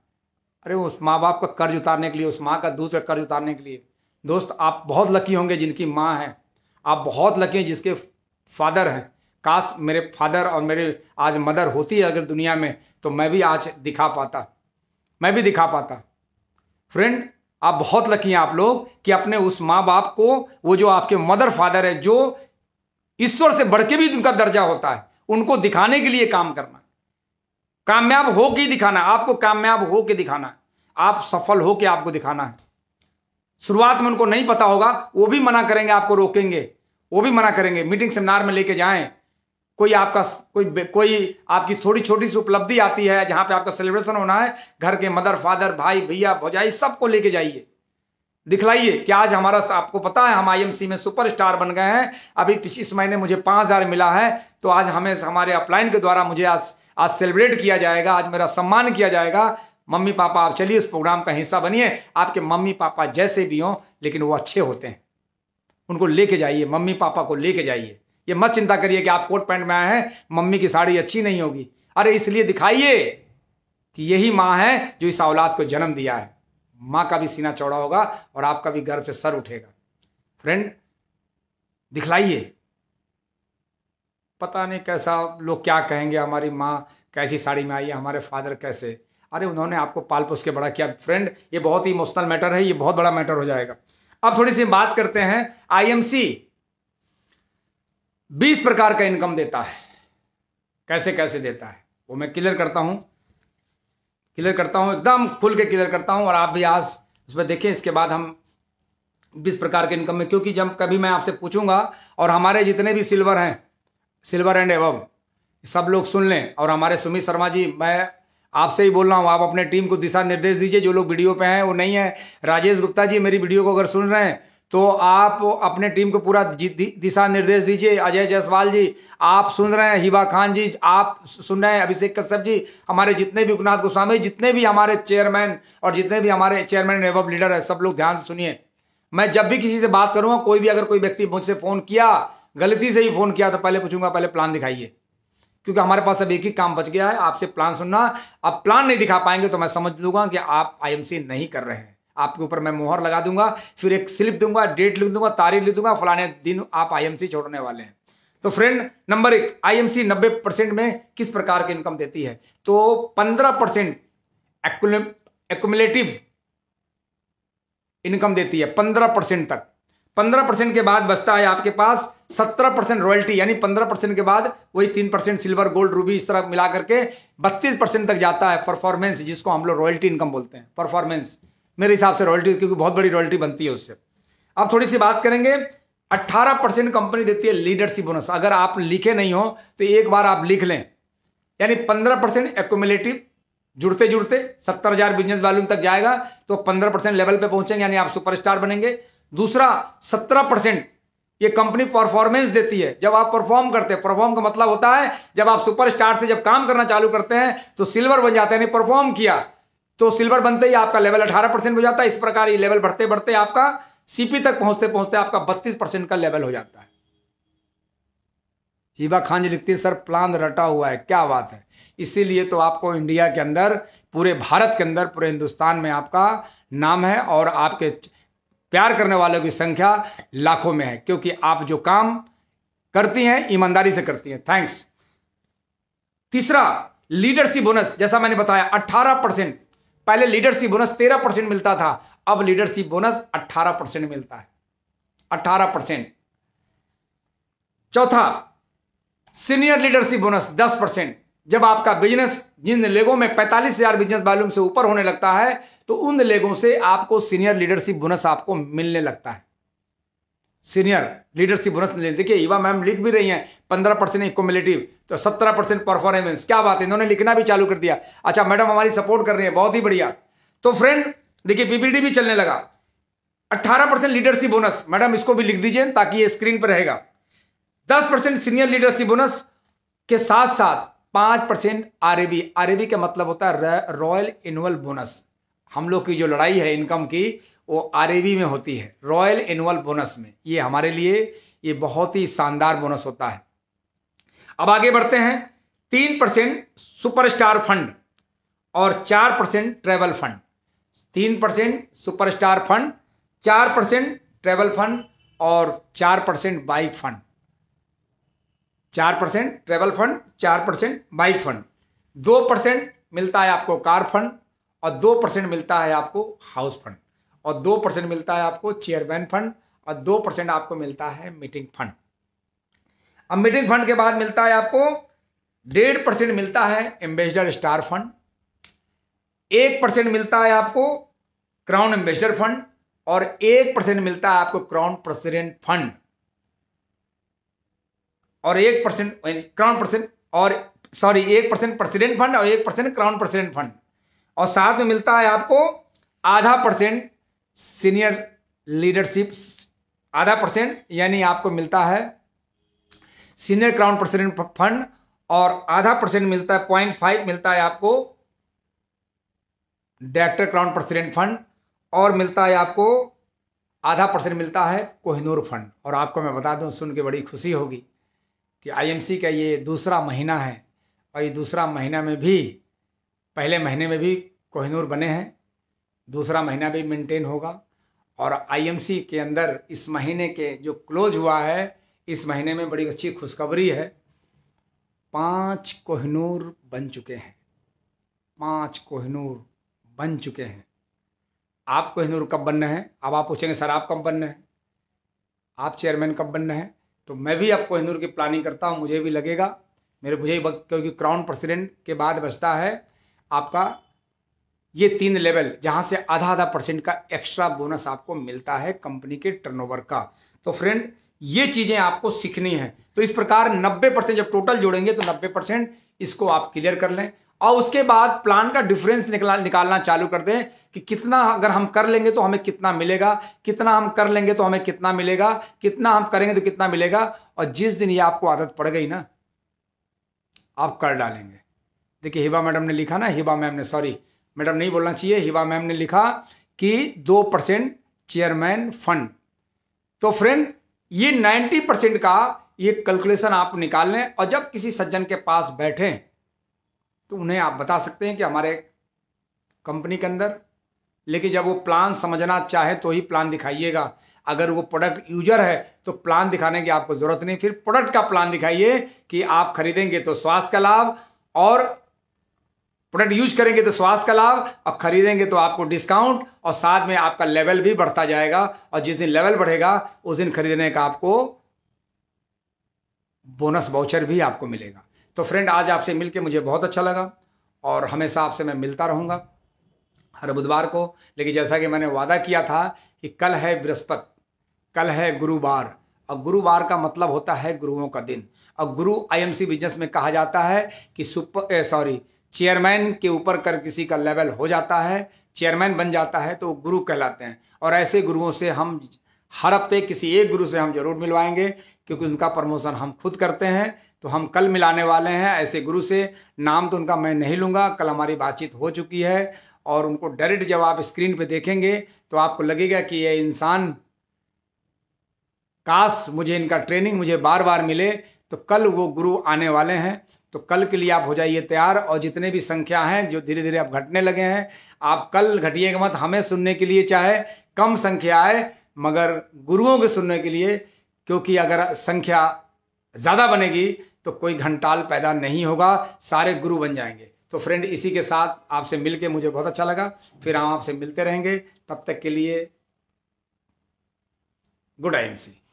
Speaker 1: अरे उस माँ बाप का कर्ज उतारने के लिए उस माँ का दूध का कर्ज उतारने के लिए दोस्त आप बहुत लकी होंगे जिनकी माँ है आप बहुत लकी हैं जिसके फादर हैं काश मेरे फादर और मेरे आज मदर होती है अगर दुनिया में तो मैं भी आज दिखा पाता मैं भी दिखा पाता फ्रेंड आप बहुत लकी हैं आप लोग कि अपने उस माँ बाप को वो जो आपके मदर फादर है जो ईश्वर से बढ़ के भी उनका दर्जा होता है उनको दिखाने के लिए काम करना कामयाब हो के दिखाना आपको कामयाब हो के दिखाना है आप सफल हो के आपको दिखाना है शुरुआत में उनको नहीं पता होगा वो भी मना करेंगे आपको रोकेंगे वो भी मना करेंगे मीटिंग सेमिनार में लेके जाएं कोई आपका कोई कोई आपकी थोड़ी छोटी सी उपलब्धि आती है जहां पे आपका सेलिब्रेशन होना है घर के मदर फादर भाई भैया भौजाई सबको लेके जाइए दिखलाइए कि आज हमारा आपको पता है हम आईएमसी में सुपर स्टार बन गए हैं अभी इस महीने मुझे पाँच हज़ार मिला है तो आज हमें हमारे अपलाइन के द्वारा मुझे आज आज सेलिब्रेट किया जाएगा आज मेरा सम्मान किया जाएगा मम्मी पापा आप चलिए उस प्रोग्राम का हिस्सा बनिए आपके मम्मी पापा जैसे भी हों लेकिन वो अच्छे होते हैं उनको लेके जाइए मम्मी पापा को लेके जाइए ये मत चिंता करिए कि आप कोट पैंट में आए हैं मम्मी की साड़ी अच्छी नहीं होगी अरे इसलिए दिखाइए कि यही माँ है जो इस औलाद को जन्म दिया है माँ का भी सीना चौड़ा होगा और आपका भी गर्व से सर उठेगा फ्रेंड दिखलाइए पता नहीं कैसा लोग क्या कहेंगे हमारी माँ कैसी साड़ी में आई है हमारे फादर कैसे अरे उन्होंने आपको पाल पोस के बड़ा किया फ्रेंड ये बहुत ही इमोशनल मैटर है ये बहुत बड़ा मैटर हो जाएगा अब थोड़ी सी बात करते हैं आईएमसी बीस प्रकार का इनकम देता है कैसे कैसे देता है वो मैं क्लियर करता हूँ क्लियर करता हूँ एकदम खुल के क्लियर करता हूँ और आप भी आज उसमें देखें इसके बाद हम बीस प्रकार के इनकम में क्योंकि जब कभी मैं आपसे पूछूंगा और हमारे जितने भी सिल्वर हैं सिल्वर एंड एवब सब लोग सुन लें और हमारे सुमित शर्मा जी मैं आपसे ही बोल रहा हूँ आप अपने टीम को दिशा निर्देश दीजिए जो लोग वीडियो पे हैं वो नहीं है राजेश गुप्ता जी मेरी वीडियो को अगर सुन रहे हैं तो आप अपने टीम को पूरा दिशा निर्देश दीजिए अजय जायसवाल जी आप सुन रहे हैं हिबा खान जी आप सुन रहे हैं अभिषेक कश्यप जी हमारे जितने भी गुनाथ गोस्वामी जितने भी हमारे चेयरमैन और जितने भी हमारे चेयरमैन एवं लीडर है सब लोग ध्यान से सुनिए मैं जब भी किसी से बात करूंगा कोई भी अगर कोई व्यक्ति मुझसे फ़ोन किया गलती से ही फ़ोन किया तो पहले पूछूंगा पहले प्लान दिखाइए क्योंकि हमारे पास अब एक ही काम बच गया है आपसे प्लान सुनना आप प्लान नहीं दिखा पाएंगे तो मैं समझ लूंगा कि आप आईएमसी नहीं कर रहे हैं आपके ऊपर मैं मोहर लगा दूंगा फिर एक स्लिप दूंगा डेट लिख दूंगा तारीख लिख दूंगा फलाने दिन आप आईएमसी छोड़ने वाले हैं तो फ्रेंड नंबर एक आईएमसी 90 परसेंट में किस प्रकार की इनकम देती है तो 15 परसेंट एक्मलेटिव इनकम देती है 15 परसेंट तक 15 परसेंट के बाद बचता है आपके पास 17 परसेंट रॉयल्टी यानी 15 परसेंट के बाद वही 3 परसेंट सिल्वर गोल्ड रूबी इस तरह मिला करके 32 परसेंट तक जाता है परफॉर्मेंस जिसको हम लोग रॉयल्टी इनकम बोलते हैं परफॉर्मेंस मेरे हिसाब से रॉयल्टी क्योंकि बहुत बड़ी रॉयल्टी बनती है उससे अब थोड़ी सी बात करेंगे 18 परसेंट कंपनी देती है लीडरशिप बोनस अगर आप लिखे नहीं हो तो एक बार आप लिख लें यानी 15 परसेंट एकोमुलेटिव जुड़ते जुड़ते सत्तर हजार बिजनेस वॉल्यूम तक जाएगा तो 15 परसेंट लेवल पे पहुंचेंगे यानी आप सुपरस्टार बनेंगे दूसरा 17 परसेंट ये कंपनी परफॉर्मेंस देती है जब आप परफॉर्म करते हैं परफॉर्म का मतलब होता है जब आप सुपर से जब काम करना चालू करते हैं तो सिल्वर बन जाते हैं यानी परफॉर्म किया तो सिल्वर बनते ही आपका लेवल 18 परसेंट हो जाता है इस प्रकार ये लेवल बढ़ते बढ़ते आपका सीपी तक पहुंचते पहुंचते आपका 32 परसेंट का लेवल हो जाता है हिबा खान जी लिखती है सर प्लान रटा हुआ है क्या बात है इसीलिए तो आपको इंडिया के अंदर पूरे भारत के अंदर पूरे हिंदुस्तान में आपका नाम है और आपके प्यार करने वालों की संख्या लाखों में है क्योंकि आप जो काम करती हैं ईमानदारी से करती हैं थैंक्स तीसरा लीडरशिप बोनस जैसा मैंने बताया 18 परसेंट पहले लीडरशिप बोनस तेरह परसेंट मिलता था अब लीडरशिप बोनस अट्ठारह परसेंट मिलता है अट्ठारह परसेंट चौथा सीनियर लीडरशिप बोनस दस परसेंट जब आपका बिजनेस जिन लेगों में पैंतालीस हजार बिजनेस वॉल्यूम से ऊपर होने लगता है तो उन लेगों से आपको सीनियर लीडरशिप बोनस आपको मिलने लगता है सीनियर लीडरशिप बोनस मिले देखिए युवा मैम लिख भी रही हैं पंद्रह परसेंट इकोमिलेटिव तो सत्रह परसेंट परफॉर्मेंस क्या बात है इन्होंने लिखना भी चालू कर दिया अच्छा मैडम हमारी सपोर्ट कर रही है बहुत ही बढ़िया तो फ्रेंड देखिए पीपीडी भी चलने लगा अट्ठारह परसेंट लीडरशिप बोनस मैडम इसको भी लिख दीजिए ताकि ये स्क्रीन पर रहेगा दस परसेंट सीनियर लीडरशिप बोनस के साथ साथ पांच परसेंट आरएबी आरएबी का मतलब होता है रॉयल एनुअल बोनस हम लोग की जो लड़ाई है इनकम की वो आर में होती है रॉयल एनुअल बोनस में ये हमारे लिए ये बहुत ही शानदार बोनस होता है अब आगे बढ़ते हैं तीन परसेंट सुपर स्टार फंड और चार परसेंट ट्रेवल फंड तीन परसेंट सुपर स्टार फंड चार परसेंट ट्रेवल फंड और चार परसेंट बाइक फंड चार परसेंट ट्रेवल फंड चार परसेंट बाइक फंड दो परसेंट मिलता है आपको कार फंड और दो परसेंट मिलता है आपको हाउस फंड और दो परसेंट मिलता है आपको चेयरमैन फंड और दो परसेंट आपको मिलता है मीटिंग फंड अब मीटिंग फंड के बाद मिलता है आपको डेढ़ परसेंट मिलता है एम्बेसडर स्टार फंड एक परसेंट मिलता है आपको क्राउन एम्बेसडर फंड और एक परसेंट मिलता है आपको क्राउन प्रेसिडेंट फंड और एक परसेंट क्राउन परसेंट और सॉरी एक परसेंट प्रेसिडेंट फंड और एक परसेंट क्राउन प्रेसिडेंट फंड और साथ में मिलता है आपको आधा परसेंट सीनियर लीडरशिप आधा परसेंट यानी आपको मिलता है सीनियर क्राउन प्रेसिडेंट फंड और आधा परसेंट मिलता है पॉइंट फाइव मिलता है आपको डायरेक्टर क्राउन प्रेसिडेंट फंड और मिलता है आपको आधा परसेंट मिलता है कोहिनूर फंड और आपको मैं बता दूं सुन के बड़ी खुशी होगी कि आईएमसी का ये दूसरा महीना है और ये दूसरा महीना में भी पहले महीने में भी कोहिनूर बने हैं दूसरा महीना भी मेंटेन होगा और आईएमसी के अंदर इस महीने के जो क्लोज हुआ है इस महीने में बड़ी अच्छी खुशखबरी है पांच कोहनूर बन चुके हैं पांच कोहनूर बन चुके हैं आप कोहनूर कब बनना है अब आप पूछेंगे सर आप कब बनना है आप चेयरमैन कब बनना है तो मैं भी अब कोहनूर की प्लानिंग करता हूँ मुझे भी लगेगा मेरे मुझे क्योंकि क्राउन प्रेसिडेंट के बाद बचता है आपका ये तीन लेवल जहां से आधा आधा परसेंट का एक्स्ट्रा बोनस आपको मिलता है कंपनी के टर्नओवर का तो फ्रेंड ये चीजें आपको सीखनी है तो इस प्रकार 90 परसेंट जब टोटल जोड़ेंगे तो 90 परसेंट इसको आप क्लियर कर लें और उसके बाद प्लान का डिफरेंस निकला निकालना चालू कर दें कि कितना अगर हम कर लेंगे तो हमें कितना मिलेगा कितना हम कर लेंगे तो हमें कितना मिलेगा कितना हम करेंगे तो कितना मिलेगा और जिस दिन ये आपको आदत पड़ गई ना आप कर डालेंगे देखिए हिबा मैडम ने लिखा ना हिबा मैम ने सॉरी मैडम नहीं बोलना चाहिए हिबा मैम ने लिखा कि दो परसेंट चेयरमैन फंड तो फ्रेंड ये नाइन्टी परसेंट का ये कैलकुलेशन आप निकाल लें और जब किसी सज्जन के पास बैठें तो उन्हें आप बता सकते हैं कि हमारे कंपनी के अंदर लेकिन जब वो प्लान समझना चाहे तो ही प्लान दिखाइएगा अगर वो प्रोडक्ट यूजर है तो प्लान दिखाने की आपको ज़रूरत नहीं फिर प्रोडक्ट का प्लान दिखाइए कि आप खरीदेंगे तो स्वास्थ्य का लाभ और प्रोडक्ट यूज करेंगे तो स्वास्थ्य का लाभ और खरीदेंगे तो आपको डिस्काउंट और साथ में आपका लेवल भी बढ़ता जाएगा और जिस दिन लेवल बढ़ेगा उस दिन खरीदने का आपको बोनस वाउचर भी आपको मिलेगा तो फ्रेंड आज आपसे मिलकर मुझे बहुत अच्छा लगा और हमेशा आपसे मैं मिलता रहूँगा हर बुधवार को लेकिन जैसा कि मैंने वादा किया था कि कल है बृहस्पति कल है गुरुवार और गुरुवार का मतलब होता है गुरुओं का दिन और गुरु आईएमसी बिजनेस में कहा जाता है कि सुपर सॉरी चेयरमैन के ऊपर कर किसी का लेवल हो जाता है चेयरमैन बन जाता है तो गुरु कहलाते हैं और ऐसे गुरुओं से हम हर हफ्ते किसी एक गुरु से हम जरूर मिलवाएंगे क्योंकि उनका प्रमोशन हम खुद करते हैं तो हम कल मिलाने वाले हैं ऐसे गुरु से नाम तो उनका मैं नहीं लूँगा कल हमारी बातचीत हो चुकी है और उनको डायरेक्ट जब आप स्क्रीन पे देखेंगे तो आपको लगेगा कि ये इंसान काश मुझे इनका ट्रेनिंग मुझे बार बार मिले तो कल वो गुरु आने वाले हैं तो कल के लिए आप हो जाइए तैयार और जितने भी संख्या हैं जो धीरे धीरे आप घटने लगे हैं आप कल घटिएगा मत हमें सुनने के लिए चाहे कम संख्या आए मगर गुरुओं के सुनने के लिए क्योंकि अगर संख्या ज़्यादा बनेगी तो कोई घंटाल पैदा नहीं होगा सारे गुरु बन जाएंगे तो फ्रेंड इसी के साथ आपसे मिल के मुझे बहुत अच्छा लगा फिर हम आपसे मिलते रहेंगे तब तक के लिए गुड आई एम सी